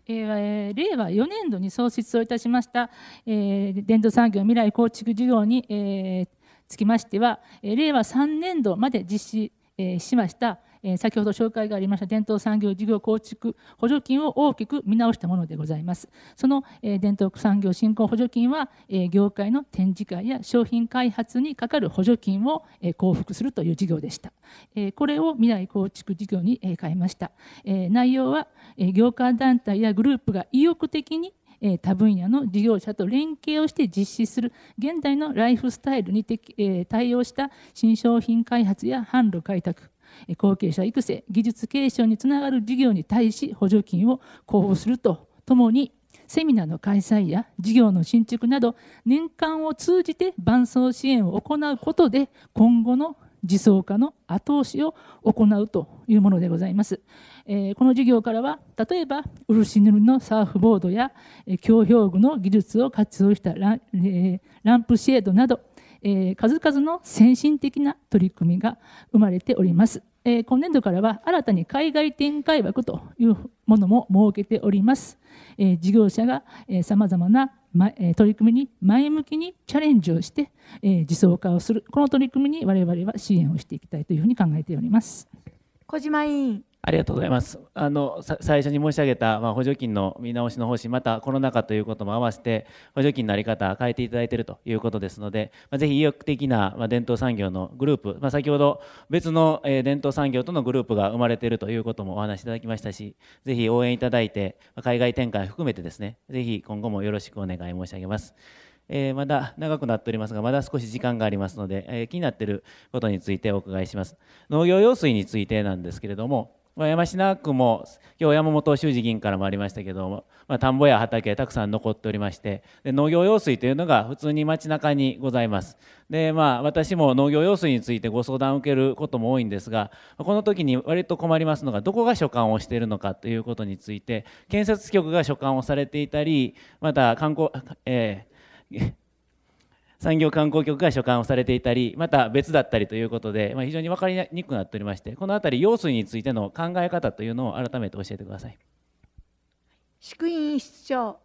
え令和4年度に創設をいたしました、えー、伝統産業未来構築事業に、えー、つきましては、え令和3年度まで実施、えー、しました、え先ほど紹介がありました伝統産業事業構築補助金を大きく見直したものでございます。その、え伝統産業振興補助金は、え業界の展示会や商品開発にかかる補助金を、え交付するという事業でした。えこれを未来構築事業に、え変えました。え内容は、え業界団体やグループが意欲的に他分野の事業者と連携をして実施する現代のライフスタイルに対応した新商品開発や販路開拓後継者育成技術継承につながる事業に対し補助金を交付するとともにセミナーの開催や事業の進捗など年間を通じて伴走支援を行うことで今後の自走化の後押しを行うというものでございます。えこの事業からは例えば漆塗りのサーフボードや強、え具の技術を活用したランプシェードなどえー、数々の先進的な取り組みが生まれております。えー、今年度からは新たに海外展開枠というものも設けております。えー、事業者がさまざまな取り組みに前向きにチャレンジをして、え自走化をするこの取り組みに我々は支援をしていきたいというふうに考えております。小島委員ありがとうございます。あの最初に申し上げた、まあ、補助金の見直しの方針、またコロナ禍ということも合わせて、補助金の在り方、変えていただいているということですので、まあ、ぜひ意欲的な、まあ、伝統産業のグループ、まあ、先ほど別の、えー、伝統産業とのグループが生まれているということもお話しいただきましたし、ぜひ応援いただいて、海外展開含めてですね、ぜひ今後もよろしくお願い申し上げます。えー、まだ長くなっておりますが、まだ少し時間がありますので、えー、気になっていることについてお伺いします。農業用水についてなんですけれども、まあ、山科区も今日山本修司議員からもありましたけども、まあ、田んぼや畑たくさん残っておりましてで農業用水というのが普通に街中にございますでまあ私も農業用水についてご相談を受けることも多いんですがこの時に割と困りますのがどこが所管をしているのかということについて建設局が所管をされていたりまた観光、えー産業観光局が所管をされていたりまた別だったりということで、まあ、非常に分かりにくくなっておりましてこの辺り用水についての考え方というのを改めて教えてください。宿員室長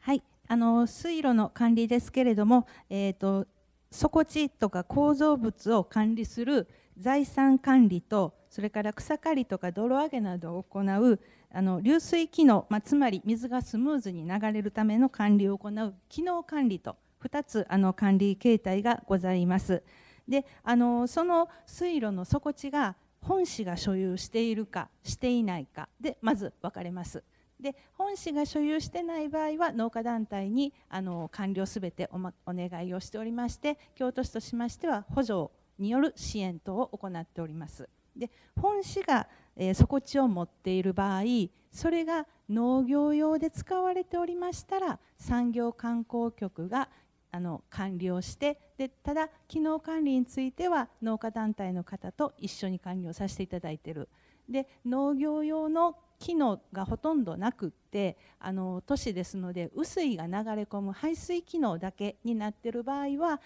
はいあの水路の管理ですけれども、えーと、底地とか構造物を管理する財産管理とそれから草刈りとか泥揚げなどを行うあの流水機能、まあ、つまり水がスムーズに流れるための管理を行う機能管理と2つあの管理形態がございます。であのその水路の底地が本市が所有しているかしていないかでまず分かれます。で本市が所有してない場合は農家団体にあの完了すべてお,、ま、お願いをしておりまして京都市としましては補助による支援等を行っております。で本市が、えー、底地を持っている場合それが農業用で使われておりましたら産業観光局があの理をしてでただ機能管理については農家団体の方と一緒に管理をさせていただいているで農業用の機能がほとんどなくってあの都市ですので雨水が流れ込む排水機能だけになっている場合は、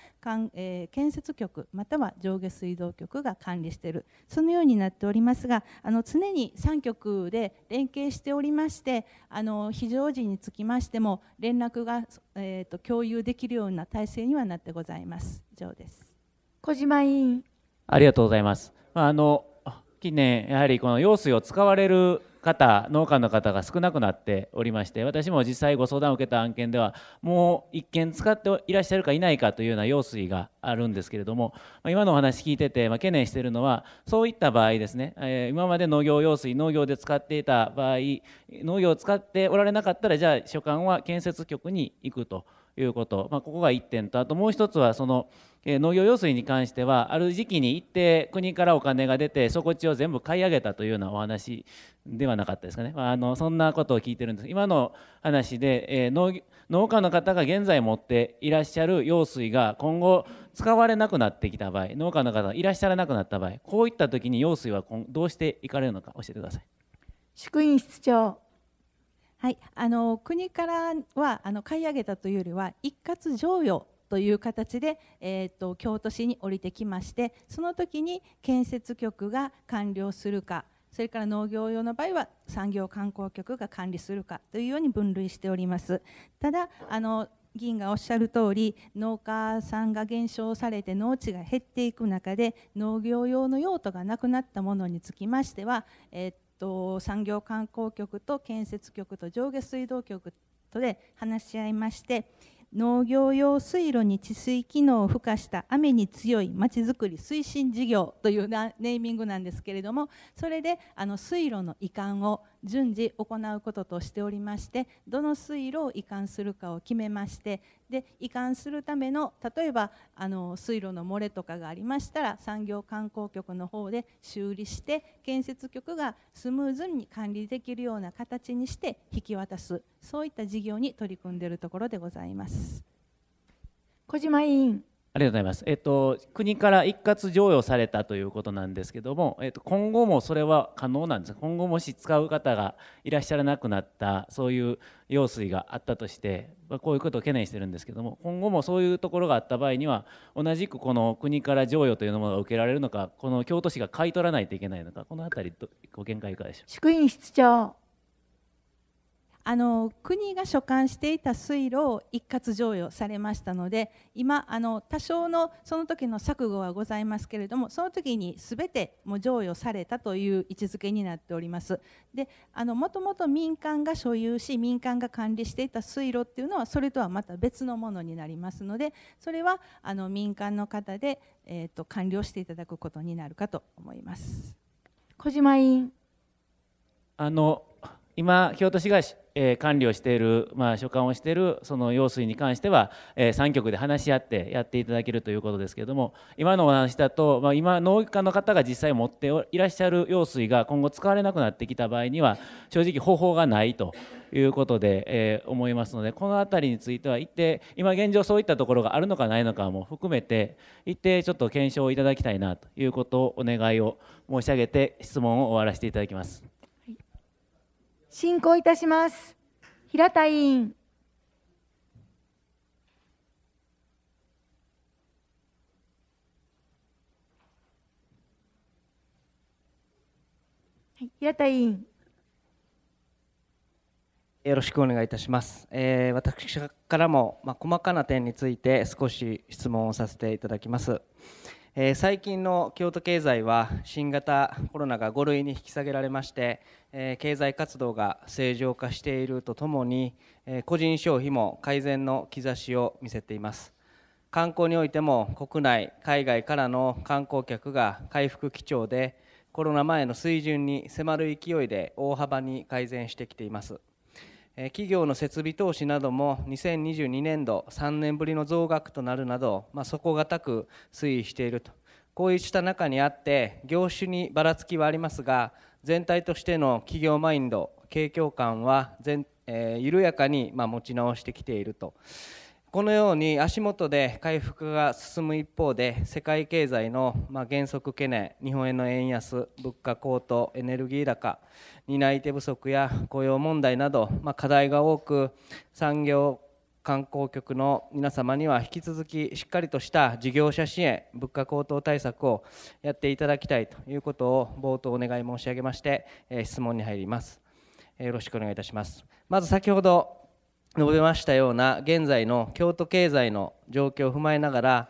えー、建設局または上下水道局が管理しているそのようになっておりますがあの常に3局で連携しておりましてあの非常時につきましても連絡が、えーと、共有できるような体制にはなってございます。以上です小島委員ありがとうございます。あの近年やはりこの用水を使われる方農家の方が少なくなっておりまして私も実際ご相談を受けた案件ではもう1件使っていらっしゃるかいないかというような用水があるんですけれども今のお話聞いてて懸念しているのはそういった場合ですね、え今まで農業用水農業で使っていた場合農業を使っておられなかったらじゃあ所管は建設局に行くということ、まあ、ここが1点とあともう1つはその農業用水に関してはある時期に行って国からお金が出て底地を全部買い上げたというようなお話ではなかったですかね、まあ、のそんなことを聞いてるんです今の話で、えー、農家の方が現在持っていらっしゃる用水が今後使われなくなってきた場合農家の方がいらっしゃらなくなった場合こういった時に用水はどうしていかれるのか教えてください。職員室長はい、あの国からはあの買い上げたというよりは一括譲与という形で、えーと、と京都市に降りてきましてその時に建設局が完了するかそれから農業用の場合は産業観光局が管理するかというように分類しております。ただあの議員がおっしゃる通り農家さんが減少されて農地が減っていく中で農業用の用途がなくなったものにつきましては、えっと、産業観光局と建設局と上下水道局とで話し合いまして農業用水路に治水機能を付加した雨に強いまちづくり推進事業というネーミングなんですけれどもそれであの水路の移管を順次行うこととしておりましてどの水路を移管するかを決めましてで移管するための例えばあの水路の漏れとかがありましたら産業観光局の方で修理して建設局がスムーズに管理できるような形にして引き渡すそういった事業に取り組んでいるところでございます。小島委員ありがとうございます。えっと、国から一括譲与されたということなんですけども、えっと、今後もそれは可能なんです今後もし使う方がいらっしゃらなくなった、そういう用水があったとして、まあ、こういうことを懸念してるんですけども、今後もそういうところがあった場合には、同じくこの国から譲与というものが受けられるのか、この京都市が買い取らないといけないのか、この辺り、ご見解いかがでしょうか。職員室長あの国が所管していた水路を一括譲与されましたので今あの多少のその時の錯誤はございますけれどもその時に全ても譲与されたという位置づけになっておりますであのもともと民間が所有し民間が管理していた水路っていうのはそれとはまた別のものになりますのでそれはあの民間の方で、えーと管理をしていただくことになるかと思います小島委員あの今、京都市が、えー、管理をしている、まあ、所管をしているその用水に関しては、えー、3局で話し合ってやっていただけるということですけれども今のお話だと、まあ、今農家の方が実際持っていらっしゃる用水が今後使われなくなってきた場合には正直方法がないということで、えー、思いますのでこの辺りについては一定今現状そういったところがあるのかないのかも含めて一定ちょっと検証をいただきたいなということをお願いを申し上げて質問を終わらせていただきます。進行いたします。平田委員。平田委員。よろしくお願いいたします。えー、私からも、まあ、細かな点について少し質問をさせていただきます。えー、最近の京都経済は新型コロナが5類に引き下げられまして、経済活動が正常化しているとともに個人消費も改善の兆しを見せています観光においても国内海外からの観光客が回復基調でコロナ前の水準に迫る勢いで大幅に改善してきています企業の設備投資なども2022年度3年ぶりの増額となるなど、まあ、底堅く推移しているとこうした中にあって業種にばらつきはありますが全体としての企業マインド景況感は全、えー、緩やかに、ま持ち直してきているとこのように足元で回復が進む一方で世界経済のま減速懸念日本円の円安物価高騰エネルギー高担い手不足や雇用問題などま課題が多く産業観光局の皆様には引き続きしっかりとした事業者支援、物価高騰対策をやっていただきたいということを冒頭お願い申し上げまして、質問に入ります。よろしくお願いいたします。まず先ほど述べましたような現在の京都経済の状況を踏まえながら、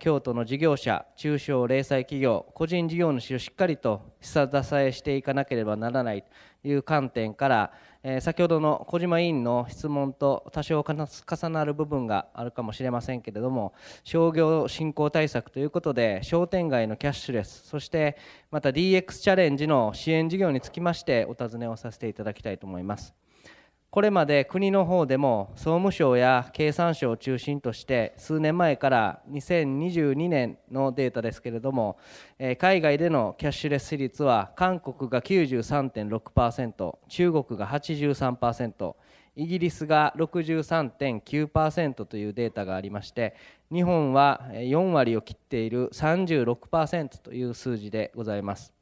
京都の事業者、中小零細企業、個人事業主をしっかりと下支えしていかなければならないという観点から、え先ほどの小島委員の質問と多少重なる部分があるかもしれませんけれども商業振興対策ということで商店街のキャッシュレスそしてまた DX チャレンジの支援事業につきましてお尋ねをさせていただきたいと思います。これまで国の方でも総務省や経産省を中心として数年前から2022年のデータですけれども海外でのキャッシュレス比率は韓国が93.6%中国が83%イギリスが63.9%というデータがありまして日本は4割を切っている36%という数字でございます。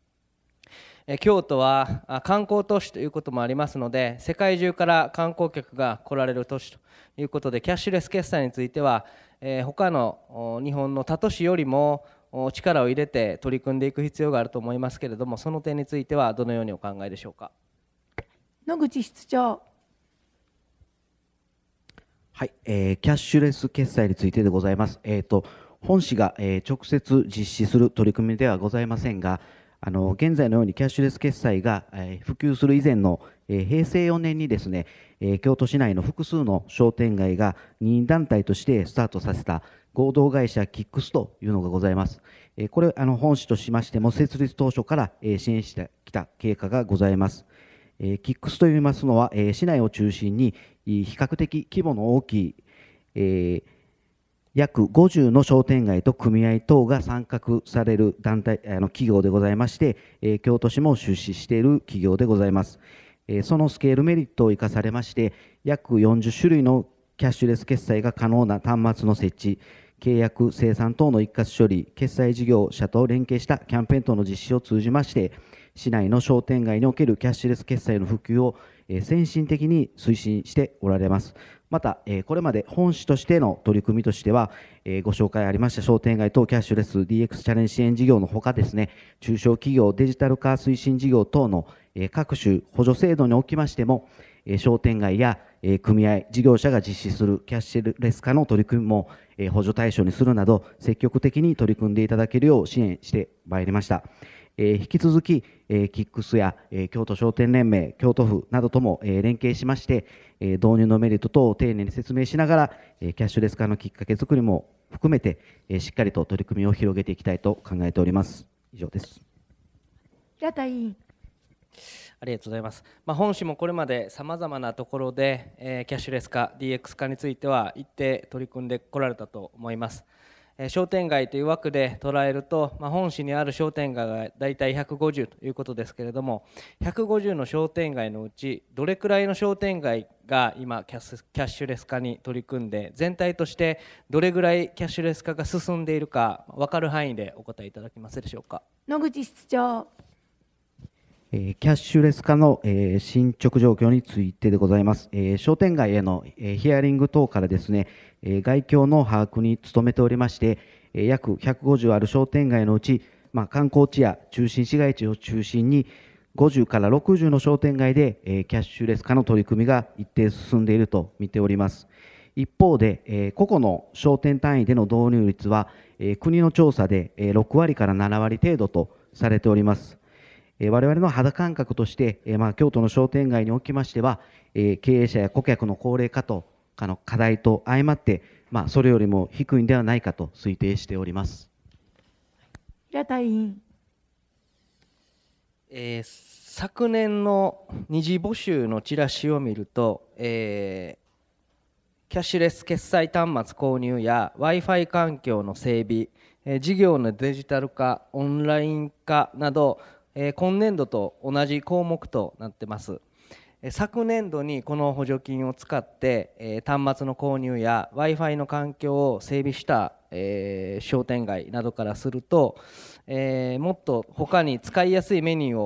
京都は観光都市ということもありますので世界中から観光客が来られる都市ということでキャッシュレス決済については他の日本の他都市よりも力を入れて取り組んでいく必要があると思いますけれどもその点についてはどのようにお考えでしょうか野口室長はい、えー、キャッシュレス決済についてでございます。えっ、ー、と本市が、えー、直接実施する取り組みではございませんが、あの現在のようにキャッシュレス決済が、え普及する以前の、え平成4年にですね、え京都市内の複数の商店街が任意団体としてスタートさせた合同会社キックスというのがございます。えこれあの本市としましても設立当初から、え支援してきた経過がございます。えキックスといいますのは、え市内を中心に比較的規模の大きい、えー約50の商店街と組合等が参画される団体あの企業でございまして、え京都市も出資している企業でございます、えそのスケールメリットを生かされまして約40種類のキャッシュレス決済が可能な端末の設置契約生産等の一括処理決済事業者と連携したキャンペーン等の実施を通じまして市内の商店街におけるキャッシュレス決済の普及をえ先進的に推進しておられます。また、えこれまで本市としての取り組みとしては、えご紹介ありました商店街等キャッシュレス DX チャレンジ支援事業のほかですね、中小企業デジタル化推進事業等の、え各種補助制度におきましても、え商店街や、え組合、事業者が実施するキャッシュレス化の取り組みも、え補助対象にするなど、積極的に取り組んでいただけるよう支援してまいりました。え引き続き、えー、キックスや、えー、京都商店連盟、京都府などとも、えー、連携しまして、え導入のメリット等を丁寧に説明しながら、えキャッシュレス化のきっかけ作りも含めて、えしっかりと取り組みを広げていきたいと考えております。以上です。平田委員。ありがとうございます。まあ、本市もこれまでさまざまなところで、えキャッシュレス化、DX 化については一定取り組んでこられたと思います。商店街という枠で捉えると、まあ、本市にある商店街が大体150ということですけれども150の商店街のうちどれくらいの商店街が今キャスキャッシュレス化に取り組んで全体としてどれぐらいキャッシュレス化が進んでいるか分かる範囲でお答えいただけますでしょうか野口室長えキャッシュレス化の、え進捗状況についてでございます。え商店街への、えヒアリング等からですね、え外況の把握に努めておりまして、え約150ある商店街のうち、まあ、観光地や中心市街地を中心に、50から60の商店街で、えキャッシュレス化の取り組みが一定進んでいると見ております。一方で、え個々の商店単位での導入率は、え国の調査で、え6割から7割程度とされております。我々の肌感覚として、まあ、京都の商店街におきましては、経営者や顧客の高齢化とかの課題と相まって、まあ、それよりも低いんではないかと推定しております。平田委員、えー、昨年の二次募集のチラシを見ると、えー、キャッシュレス決済端末購入や w i f i 環境の整備事業のデジタル化オンライン化などえ今年度と同じ項目となってます。昨年度にこの補助金を使って端末の購入や w i f i の環境を整備した商店街などからするともっと他に使いやすいメニュー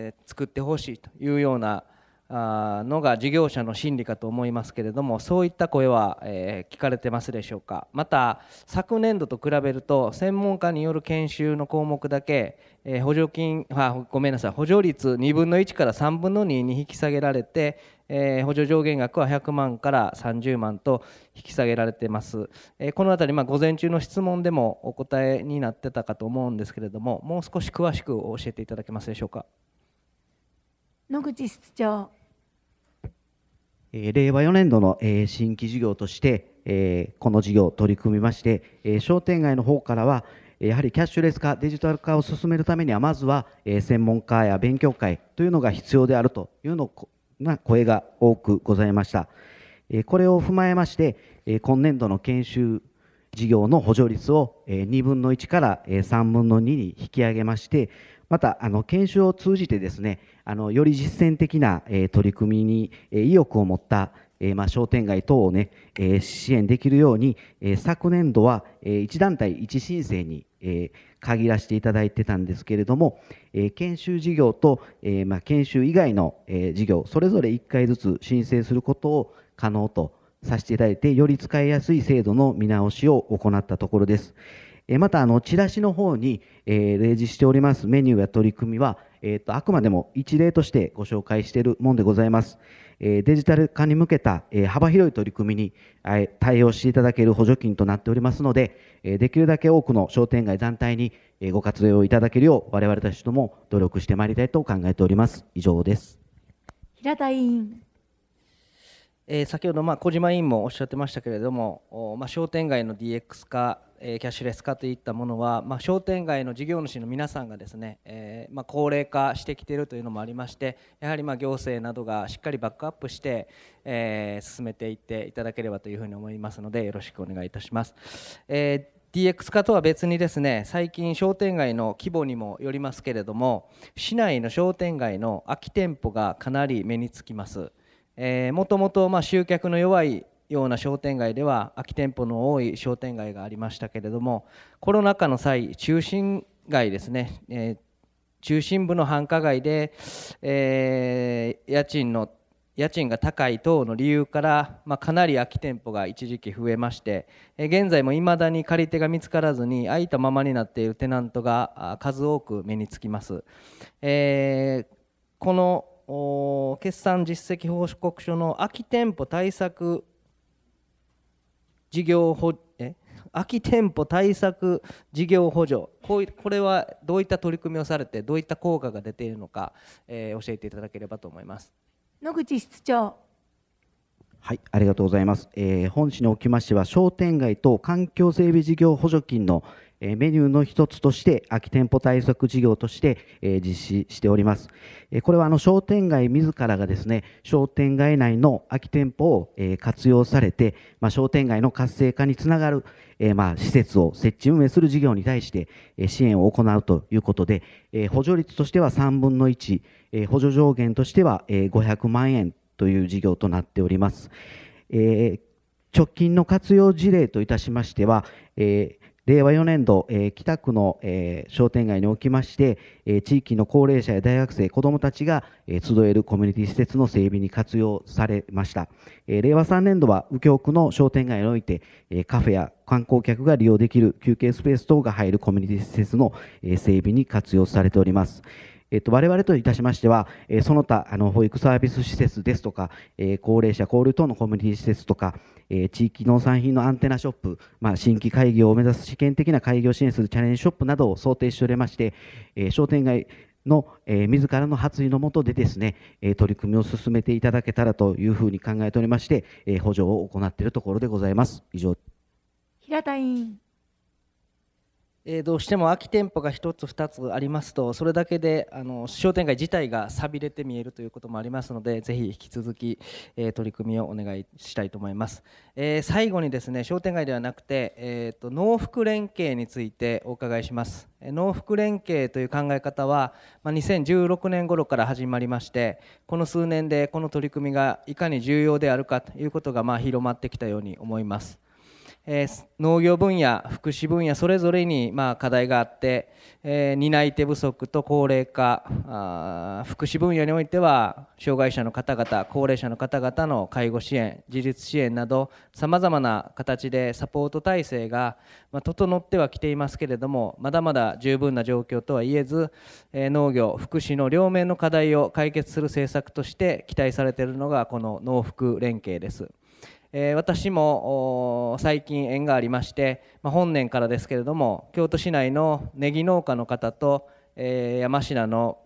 を作ってほしいというようなのが事業者の心理かと思いますけれどもそういった声は聞かれてますでしょうかまた昨年度と比べると専門家による研修の項目だけ補助金あごめんなさい補助率2分の1から3分の2に引き下げられてえ補助上限額は100万から30万と引き下げられています、えこの辺り、まあ、午前中の質問でもお答えになってたかと思うんですけれどももう少し詳しく教えていただけますでしょうか。野口室長令和4年度の新規事業としてこの事業を取り組みまして商店街の方からはやはりキャッシュレス化デジタル化を進めるためにはまずは専門家や勉強会というのが必要であるというのな声が多くございましたこれを踏まえまして今年度の研修事業の補助率を2分の1から3分の2に引き上げましてまたあの研修を通じてですねあのより実践的な、え取り組みに、え意欲を持った、えま商店街等をね、え支援できるように、え昨年度は、え1団体1申請に、え限らせていただいてたんですけれども、え研修事業と、えま研修以外の、え事業それぞれ1回ずつ申請することを可能とさせていただいてより使いやすい制度の見直しを行ったところです。えまたあのチラシの方に、え例示しておりますメニューや取り組みは、えーと、あくまでも一例としてご紹介しているものでございます。えデジタル化に向けた、え幅広い取り組みに、え対応していただける補助金となっておりますので、えできるだけ多くの商店街団体に、えご活用いただけるよう我々たちとも努力してまいりたいと考えております。以上です。平田委員え先ほどま小島委員もおっしゃってましたけれども、ま商店街の DX 化、えキャッシュレス化といったものは、ま商店街の事業主の皆さんがですね、えま高齢化してきているというのもありましてやはりま行政などがしっかりバックアップして、え進めていっていただければというふうに思いますのでよろしくお願いいたします。えー DX 化とは別にですね最近商店街の規模にもよりますけれども市内の商店街の空き店舗がかなり目につきます。えー、もともとまあ集客の弱いような商店街では空き店舗の多い商店街がありましたけれどもコロナ禍の際中心街ですね、えー、中心部の繁華街で、えー、家賃の家賃が高い等の理由から、まあ、かなり空き店舗が一時期増えまして、えー、現在もいまだに借り手が見つからずに空いたままになっているテナントが数多く目につきます。えー、このの決算実績報告書の空き店舗対策事業補え空き店舗対策事業補助こういこれはどういった取り組みをされてどういった効果が出ているのか、えー、教えていただければと思います野口室長はい、ありがとうございます。えー、本市におきましては、商店街と環境整備事業補助金のメニューの一つとして空き店舗対策事業として実施しております。これはあの商店街自らがですね、商店街内の空き店舗を活用されて、ま商店街の活性化につながるま施設を設置運営する事業に対して支援を行うということで、補助率としては3分の1、補助上限としては500万円という事業となっております。直近の活用事例といたしましては、えー令和4年度、えー、北区の、えー、商店街におきまして、えー、地域の高齢者や大学生、子どもたちが、え集えるコミュニティ施設の整備に活用されました。え令和3年度は右京区の商店街において、えカフェや観光客が利用できる休憩スペース等が入るコミュニティ施設の、え整備に活用されております。えっと、我々といたしましては、えその他あの保育サービス施設ですとか、え高齢者交流等のコミュニティ施設とか、え地域農産品のアンテナショップ、まあ、新規開業を目指す試験的な開業支援するチャレンジショップなどを想定しておりまして、え商店街の、えー、自らの発意のもとでですね、え取り組みを進めていただけたらというふうに考えておりまして、え補助を行っているところでございます。以上平田委員えどうしても空き店舗が1つ2つありますとそれだけであの商店街自体が寂れて見えるということもありますのでぜひ引き続き、え取り組みをお願いしたいと思います、え最後にですね商店街ではなくて、えー、と農福連携についてお伺いします農福連携という考え方は、ま2016年頃から始まりましてこの数年でこの取り組みがいかに重要であるかということが、ま広まってきたように思います農業分野福祉分野それぞれにま課題があって、担い手不足と高齢化福祉分野においては障害者の方々高齢者の方々の介護支援自立支援などさまざまな形でサポート体制が、整ってはきていますけれどもまだまだ十分な状況とは言えず、農業福祉の両面の課題を解決する政策として期待されているのがこの農福連携です。え私も最近縁がありまして、ま本年からですけれども京都市内のネギ農家の方と、え山科の、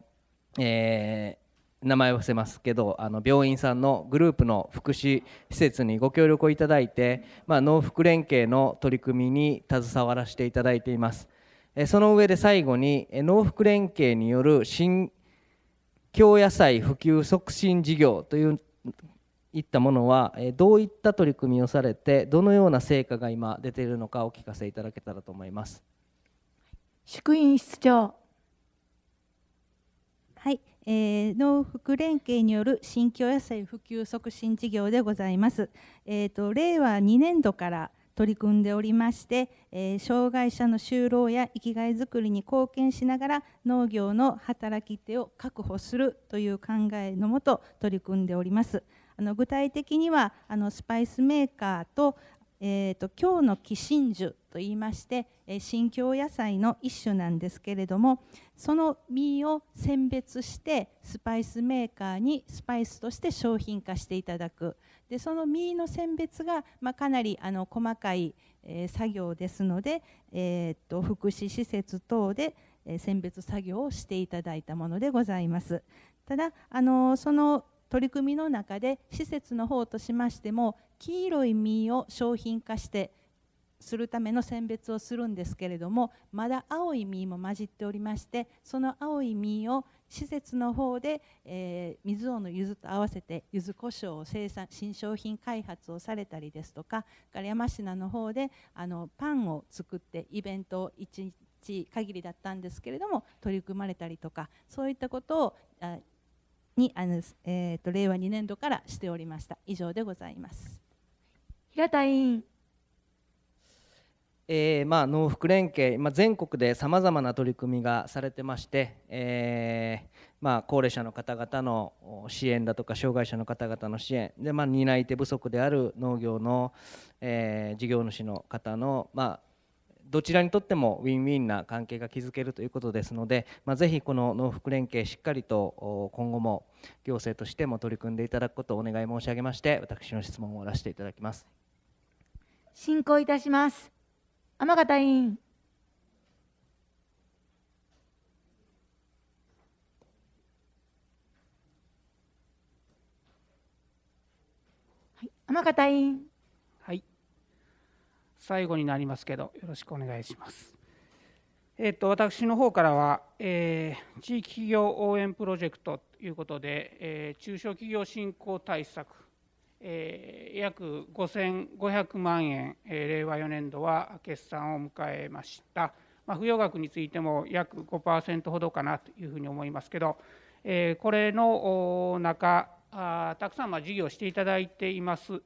えー、名前を伏せますけどあの病院さんのグループの福祉施設にご協力をいただいて、まあ、農福連携の取り組みに携わらせていただいています。えその上で最後に農福連携による新京野菜普及促進事業といういったものはどういった取り組みをされてどのような成果が今出ているのかお聞かせいただけたらと思います。職員室長はい、えー、農福連携による新京野菜普及促進事業でございます。えーと、と令和2年度から取り組んでおりまして、えー、障害者の就労や生きがいづくりに貢献しながら農業の働き手を確保するという考えのもと取り組んでおります。あの具体的にはあのスパイスメーカーと,、えーと、今日の寄進樹といいまして新京野菜の一種なんですけれどもその実を選別してスパイスメーカーにスパイスとして商品化していただくでその実の選別が、まあ、かなりあの細かい、え作業ですので、えー、っと福祉施設等で選別作業をしていただいたものでございます。ただあのその取り組みの中で施設の方としましても黄色い実を商品化してするための選別をするんですけれどもまだ青い実も混じっておりましてその青い実を施設の方で、えー、水尾のゆずと合わせてゆず胡椒を生産新商品開発をされたりですとか山科の方であのパンを作ってイベントを1日限りだったんですけれども取り組まれたりとかそういったことをにあの、えーと、令和2年度からしておりました以上でございます平田委員えー、まあ、農福連携、まあ、全国でさまざまな取り組みがされてまして、えー、まあ、高齢者の方々の支援だとか障害者の方々の支援で、まあ、担い手不足である農業の、え事業主の方の、まどちらにとってもウィンウィンな関係が築けるということですので、まあ、ぜひこの農福連携しっかりと今後も行政としても取り組んでいただくことをお願い申し上げまして私の質問を終わらせていただきます進行いたします天方委員天方委員最後になりますけど、よろしくお願いします。えっと、私の方からは、えー、地域企業応援プロジェクトということで、えー、中小企業振興対策、えー、約5500万円、え令和4年度は決算を迎えました。まあ、付与額についても約5%ほどかなというふうに思いますけど、えこれの中、あたくさんま事業していただいています。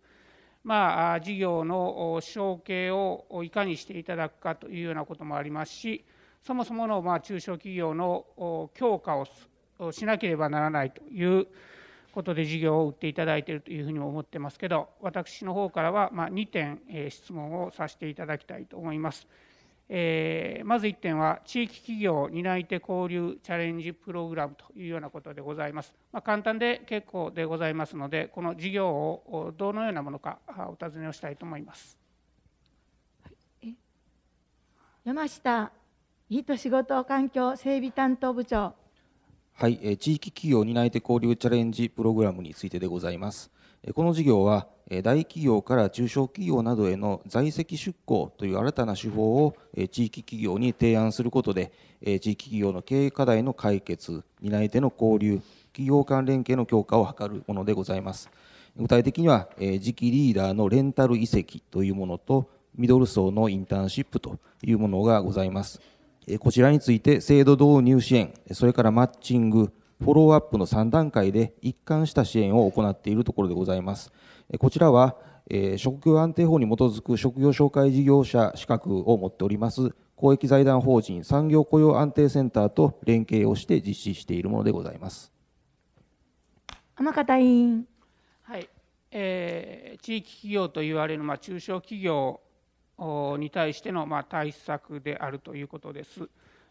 まあ、事業の承継をいかにしていただくかというようなこともありますしそもそものま中小企業の強化をしなければならないということで事業を売っていただいているというふうにも思ってますけど私の方からはま2点質問をさせていただきたいと思います。えー、まず1点は地域企業担い手交流チャレンジプログラムというようなことでございます、まあ、簡単で結構でございますのでこの事業をどのようなものかお尋ねをしたいと思います山下いいと仕事環境整備担当部長はい、え地域企業担い手交流チャレンジプログラムについてでございます、この事業は大企業から中小企業などへの在籍出向という新たな手法を地域企業に提案することで地域企業の経営課題の解決担い手の交流企業間連携の強化を図るものでございます具体的には次期リーダーのレンタル移籍というものとミドル層のインターンシップというものがございますこちらについて制度導入支援それからマッチングフォローアップの3段階で一貫した支援を行っているところでございます。こちらは、え職業安定法に基づく職業紹介事業者資格を持っております公益財団法人産業雇用安定センターと連携をして実施しているものでございます。天方委員。はい、えー、地域企業と言われるまあ中小企業に対してのまあ対策であるということです。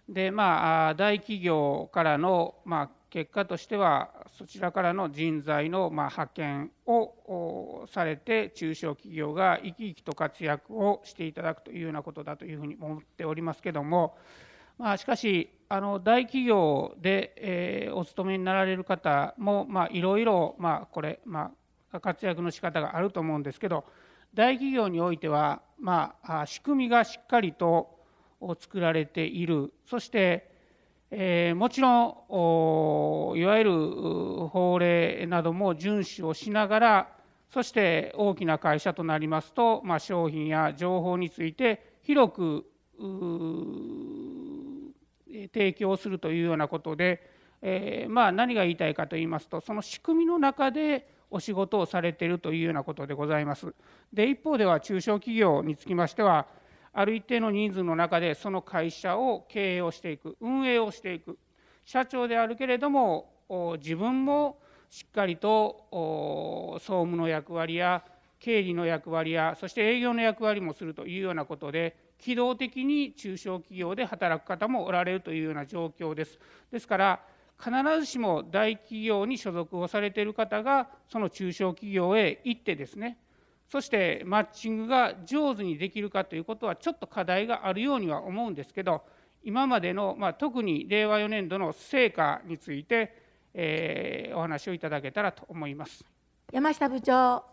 でまあ、大企業からの、まあ、結果としてはそちらからの人材のま派遣をされて中小企業が生き生きと活躍をしていただくというようなことだというふうに思っておりますけども、まあ、しかしあの大企業で、えお勤めになられる方もいろいろこれ、まあ、活躍の仕方があると思うんですけど大企業においては、まあ、仕組みがしっかりと作られているそしてえー、もちろんいわゆる法令なども遵守をしながらそして大きな会社となりますと、まあ、商品や情報について広く提供するというようなことで、えー、まあ、何が言いたいかと言いますとその仕組みの中でお仕事をされているというようなことでございます。で一方では中小企業につきましてはある一定の人数の中でその会社を経営をしていく運営をしていく社長であるけれども自分もしっかりと総務の役割や経理の役割やそして営業の役割もするというようなことで機動的に中小企業で働く方もおられるというような状況です。ですから必ずしも大企業に所属をされている方がその中小企業へ行ってですねそしてマッチングが上手にできるかということはちょっと課題があるようには思うんですけど今までの、まあ、特に令和4年度の成果について、えー、お話をいただけたらと思います山下部長。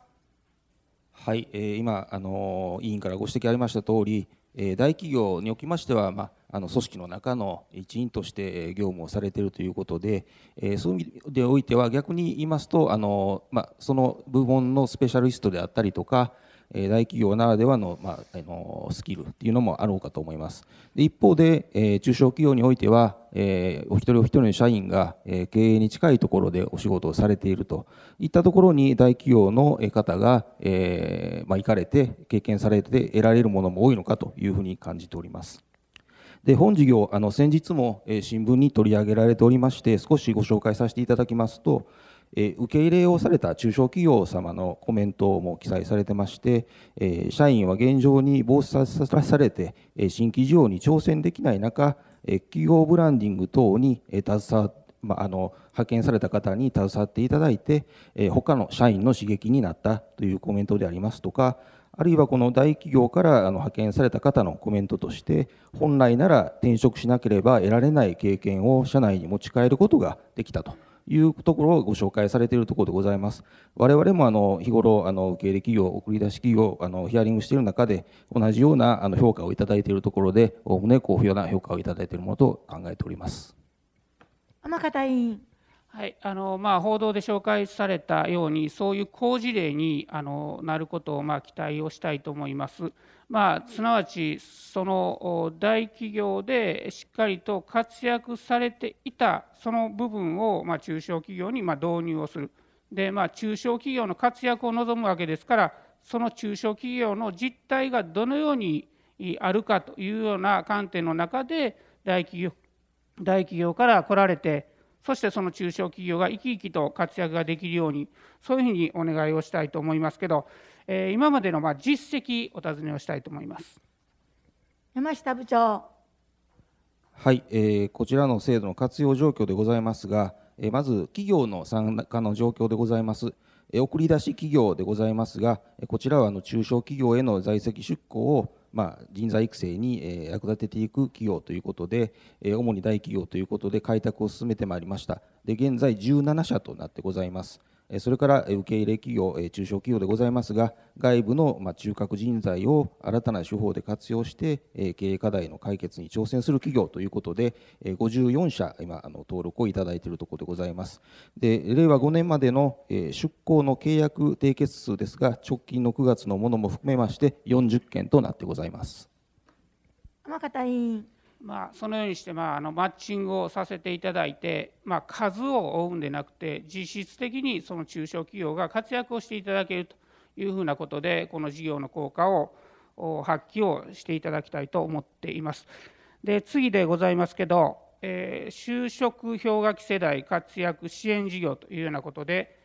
はい、えー、今あの委員からご指摘ありました通り、えー、大企業におきましては、まああの組織の中の一員として業務をされているということで、えー、そういう意味でおいては逆に言いますとあの、まあ、その部門のスペシャリストであったりとか大企業ならではの,、まあ、あのスキルというのもあろうかと思いますで一方で、えー、中小企業においては、えー、お一人お一人の社員が、えー、経営に近いところでお仕事をされているといったところに大企業の方が、えーまあ、行かれて経験されて得られるものも多いのかというふうに感じております。で本事業あの先日も、え新聞に取り上げられておりまして少しご紹介させていただきますと、え受け入れをされた中小企業様のコメントも記載されてまして、え社員は現状に防止されて、え新規事業に挑戦できない中、え企業ブランディング等に、え携わってまあ、あの派遣された方に携わっていただいて、えー、他の社員の刺激になったというコメントでありますとかあるいはこの大企業からあの派遣された方のコメントとして本来なら転職しなければ得られない経験を社内に持ち帰ることができたと。いうところをご紹介されているところでございます。我々もあの日頃あの受け入れ企業、送り出し企業、あのヒアリングしている中で同じようなあの評価をいただいているところで、おおむね好評な評価をいただいているものと考えております。天方委員。はいあのまあ、報道で紹介されたように、そういう好事例にあのなることをまあ期待をしたいと思います。まあ、すなわち、その大企業でしっかりと活躍されていた、その部分をまあ中小企業にまあ導入をする、でまあ、中小企業の活躍を望むわけですから、その中小企業の実態がどのようにあるかというような観点の中で、大企業大企業から来られて、そしてその中小企業が生き生きと活躍ができるようにそういうふうにお願いをしたいと思いますけど、えー、今までのま実績お尋ねをしたいと思います山下部長はい、えー、こちらの制度の活用状況でございますが、えー、まず企業の参加の状況でございます。送り出し企業でございますが、こちらはあの中小企業への在籍出向をまあ、人材育成に役立てていく企業ということで主に大企業ということで開拓を進めてまいりましたで現在17社となってございますそれから受け入れ企業、中小企業でございますが、外部の中核人材を新たな手法で活用して、経営課題の解決に挑戦する企業ということで、54社、今、登録をいただいているところでございます。で令和5年までの出向の契約締結数ですが、直近の9月のものも含めまして、40件となってございます。天方委員まあ、そのようにして、まあ、あのマッチングをさせていただいて、まあ、数を追うんでなくて実質的にその中小企業が活躍をしていただけるというふうなことでこの事業の効果を発揮をしていただきたいと思っています。で次でございますけど、えー、就職氷河期世代活躍支援事業というようなことで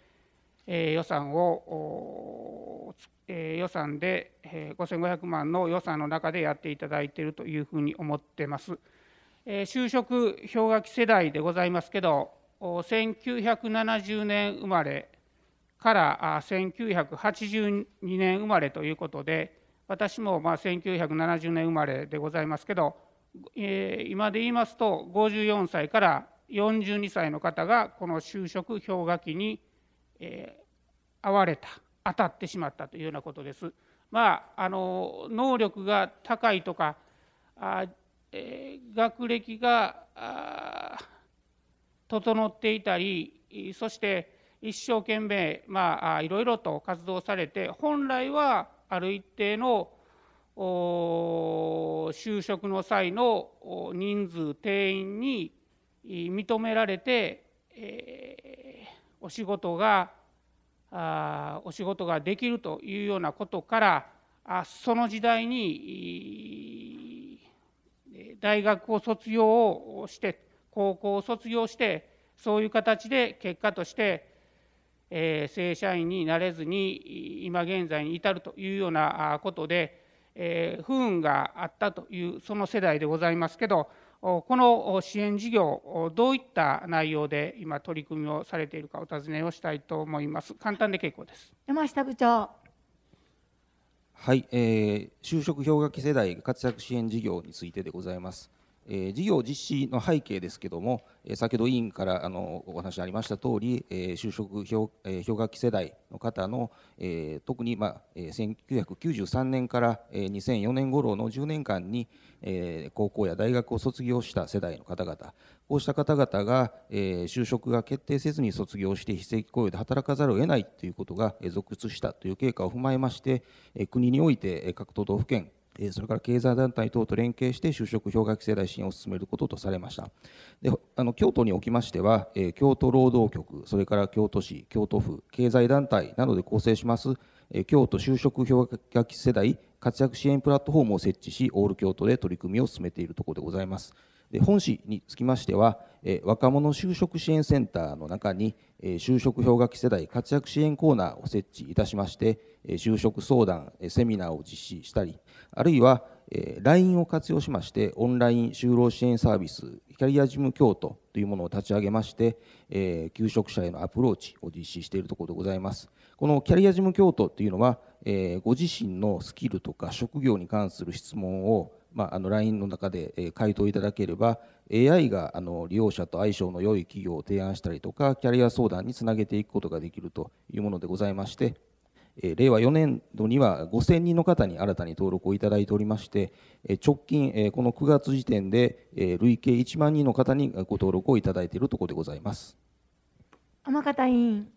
えー、予算を、えー、予算で、えー、5500万の予算の中でやっていただいているというふうに思ってます。えー、就職氷河期世代でございますけど、1970年生まれから1982年生まれということで、私もまあ1970年生まれでございますけど、えー、今で言いますと54歳から42歳の方がこの就職氷河期にえー、われた当たってしまったというようなことです。まあ、あの能力が高いとかあ、えー、学歴が整っていたりそして一生懸命、まあ、いろいろと活動されて本来はある一定の就職の際の人数定員に認められて、えー、お仕事があお仕事ができるというようなことからあその時代に大学を卒業をして高校を卒業してそういう形で結果として、えー、正社員になれずに今現在に至るというようなことで、えー、不運があったというその世代でございますけどこの支援事業どういった内容で今取り組みをされているかお尋ねをしたいと思います簡単で結構です山下部長はい、えー、就職氷河期世代活躍支援事業についてでございます、え事業実施の背景ですけども、え先ほど委員からあのお話ありました通り、え就職氷,、え氷河期世代の方の、え特に、まあえ1993年から、え2004年頃の10年間に、え高校や大学を卒業した世代の方々こうした方々が、え就職が決定せずに卒業して非正規雇用で働かざるを得ないということが、え続出したという経過を踏まえまして、え国において各都道府県それから経済団体等と連携して就職氷河期世代支援を進めることとされましたであの京都におきましては京都労働局それから京都市京都府経済団体などで構成します京都就職氷河期世代活躍支援プラットフォームを設置しオール京都で取り組みを進めているところでございますで本市につきましては若者就職支援センターの中に就職氷河期世代活躍支援コーナーを設置いたしまして就職相談セミナーを実施したりあるいは LINE を活用しましてオンライン就労支援サービスキャリア事務京都というものを立ち上げまして求職者へのアプローチを実施しているところでございますこのキャリア事務京都というのはご自身のスキルとか職業に関する質問をまあ、あの LINE の中で回答いただければ AI があの利用者と相性の良い企業を提案したりとかキャリア相談につなげていくことができるというものでございまして令和4年度には5000人の方に新たに登録をいただいておりまして直近この9月時点で累計1万人の方にご登録をいただいているところでございます天方委員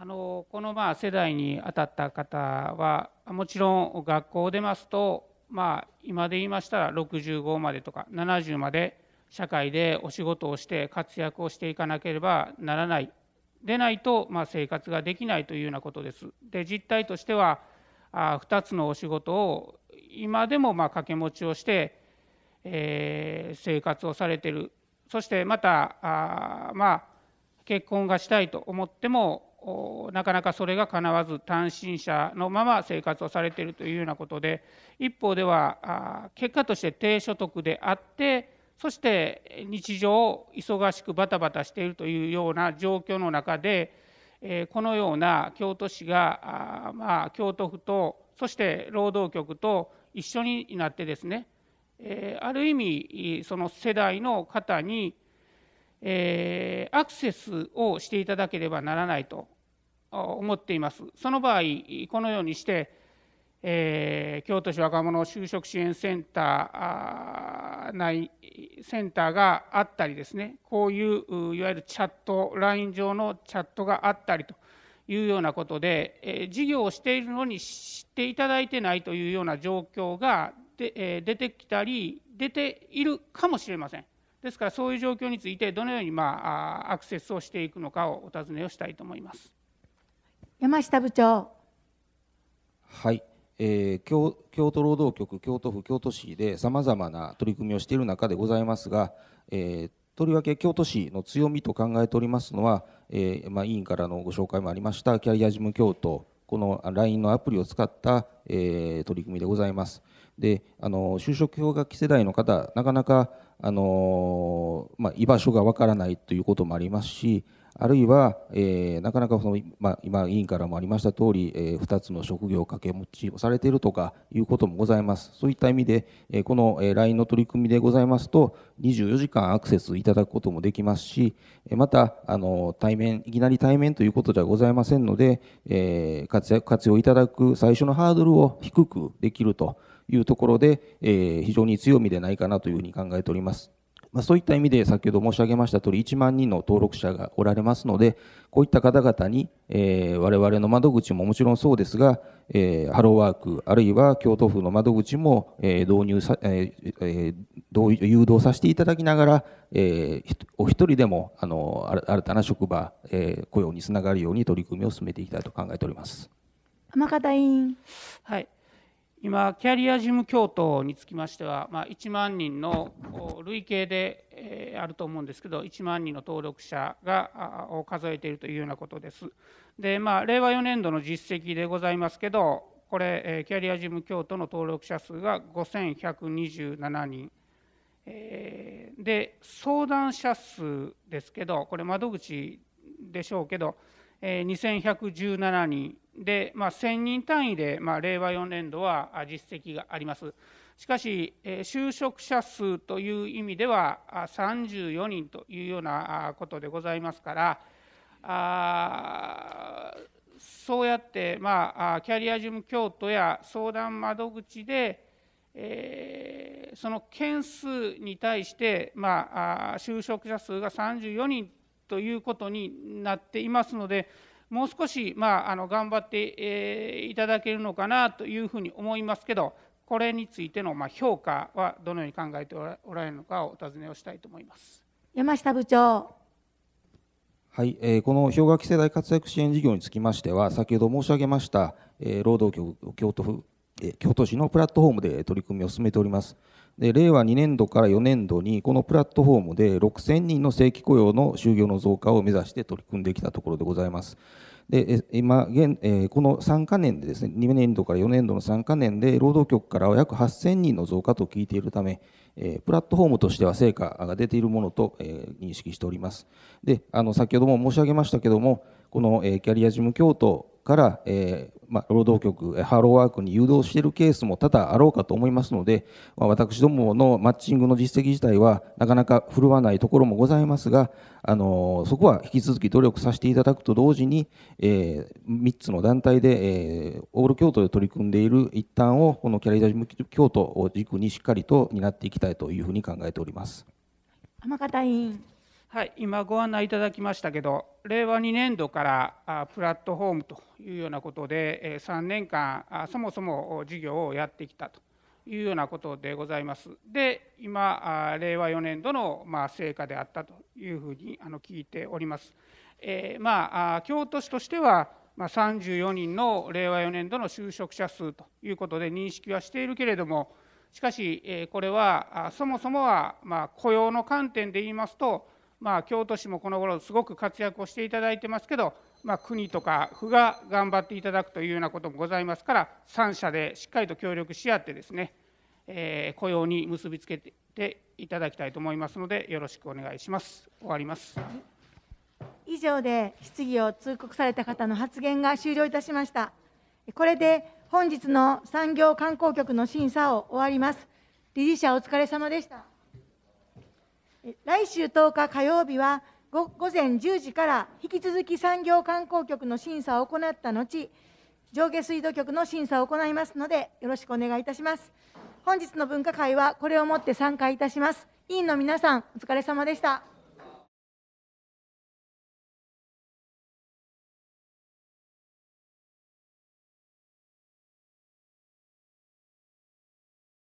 あのこのまあ世代に当たった方はもちろん学校を出ますとまあ今で言いましたら65までとか70まで社会でお仕事をして活躍をしていかなければならないでないと、まあ、生活ができないというようなことです。で実態としてはあ2つのお仕事を今でもま掛け持ちをして、えー、生活をされてるそしてまたあまあ結婚がしたいと思ってもなかなかそれがかなわず単身者のまま生活をされているというようなことで一方では結果として低所得であってそして日常忙しくバタバタしているというような状況の中でこのような京都市があ京都府とそして労働局と一緒になってですねある意味その世代の方にえー、アクセスをしていただければならないと思っています。その場合、このようにして、えー、京都市若者就職支援センター内センターがあったりですね、こういういわゆるチャット、LINE 上のチャットがあったりというようなことで、えー、事業をしているのに知っていただいてないというような状況がで、えー、出てきたり、出ているかもしれません。ですからそういう状況についてどのように、まあ、アクセスをしていくのかをお尋ねをしたいと思います山下部長。はい、えー、京京都労働局京都府京都市でさまざまな取り組みをしている中でございますが、えー、とりわけ京都市の強みと考えておりますのは、えーまあ、委員からのご紹介もありましたキャリア事務京都この LINE のアプリを使った、えー、取り組みでございます。であの就職氷河期世代の方なかなかあのまあ、居場所がわからないということもありますしあるいは、えー、なかなかその、まあ、今委員からもありました通り、えー、2つの職業を掛け持ちをされているとかいうこともございますそういった意味で、えー、この LINE の取り組みでございますと24時間アクセスいただくこともできますしまたあの対面いきなり対面ということではございませんので、えー、活用いただく最初のハードルを低くできると。いうところで、えー、非常に強みでないかなというふうに考えております。まあ、そういった意味で先ほど申し上げましたとおり1万人の登録者がおられますのでこういった方々に、えれ我々の窓口ももちろんそうですが、えハローワークあるいは京都府の窓口も、え導入さ、え誘導させていただきながら、えお一人でもあの新たな職場、え雇用につながるように取り組みを進めていきたいと考えております。浜方委員、はい今、キャリア事務教頭につきましては、まあ、1万人の累計で、えー、あると思うんですけど、1万人の登録者がを数えているというようなことです。で、まあ、令和4年度の実績でございますけど、これ、えー、キャリア事務教頭の登録者数が5127人、えー、で、相談者数ですけど、これ、窓口でしょうけど、えー、2117人で、まあ、1000人単位で、まあ、令和4年度は実績があります。しかし、就職者数という意味では34人というようなことでございますから、あそうやって、まあ、キャリア事務京都や相談窓口で、えー、その件数に対して、まあ、就職者数が34人ということになっていますので、もう少し、まあ、あの頑張って、えいただけるのかなというふうに思いますけどこれについての、ま評価はどのように考えておられるのかをお尋ねをしたいと思います山下部長。はい、えー、この氷河期世代活躍支援事業につきましては先ほど申し上げました、え労働局京都府京都市のプラットフォームで取り組みを進めております。で令和2年度から4年度にこのプラットフォームで6000人の正規雇用の就業の増加を目指して取り組んできたところでございます。で今現、えこの3か年でですね2年度から4年度の3か年で労働局からは約8000人の増加と聞いているため、えプラットフォームとしては成果が出ているものと、え認識しております。であの先ほども申し上げましたけどもこの、えキャリア事務教頭から、えー、まあ、労働局、ハローワークに誘導しているケースも多々あろうかと思いますので、まあ、私どものマッチングの実績自体はなかなか振るわないところもございますが、あのそこは引き続き努力させていただくと同時に、えー、3つの団体で、えー、オール京都で取り組んでいる一端を、このキャリア京都を軸にしっかりと担っていきたいというふうに考えております。浜方委員はい、今ご案内いただきましたけど、令和2年度からプラットフォームというようなことで、3年間、そもそも事業をやってきたというようなことでございます。で、今、令和4年度の成果であったというふうに聞いております。えー、まあ、京都市としては、まあ、34人の令和4年度の就職者数ということで認識はしているけれども、しかし、これはそもそもは、まあ、雇用の観点で言いますと、まあ、京都市もこの頃すごく活躍をしていただいてますけど、まあ、国とか府が頑張っていただくというようなこともございますから3社でしっかりと協力し合ってですね、えー、雇用に結びつけていただきたいと思いますのでよろしくお願いします。終わります以上で質疑を通告された方の発言が終了いたしました。これで本日の産業観光局の審査を終わります。理事者お疲れ様でした。来週10日火曜日は午前10時から引き続き産業観光局の審査を行った後上下水道局の審査を行いますのでよろしくお願いいたします本日の分科会はこれをもって参加いたします委員の皆さんお疲れ様でした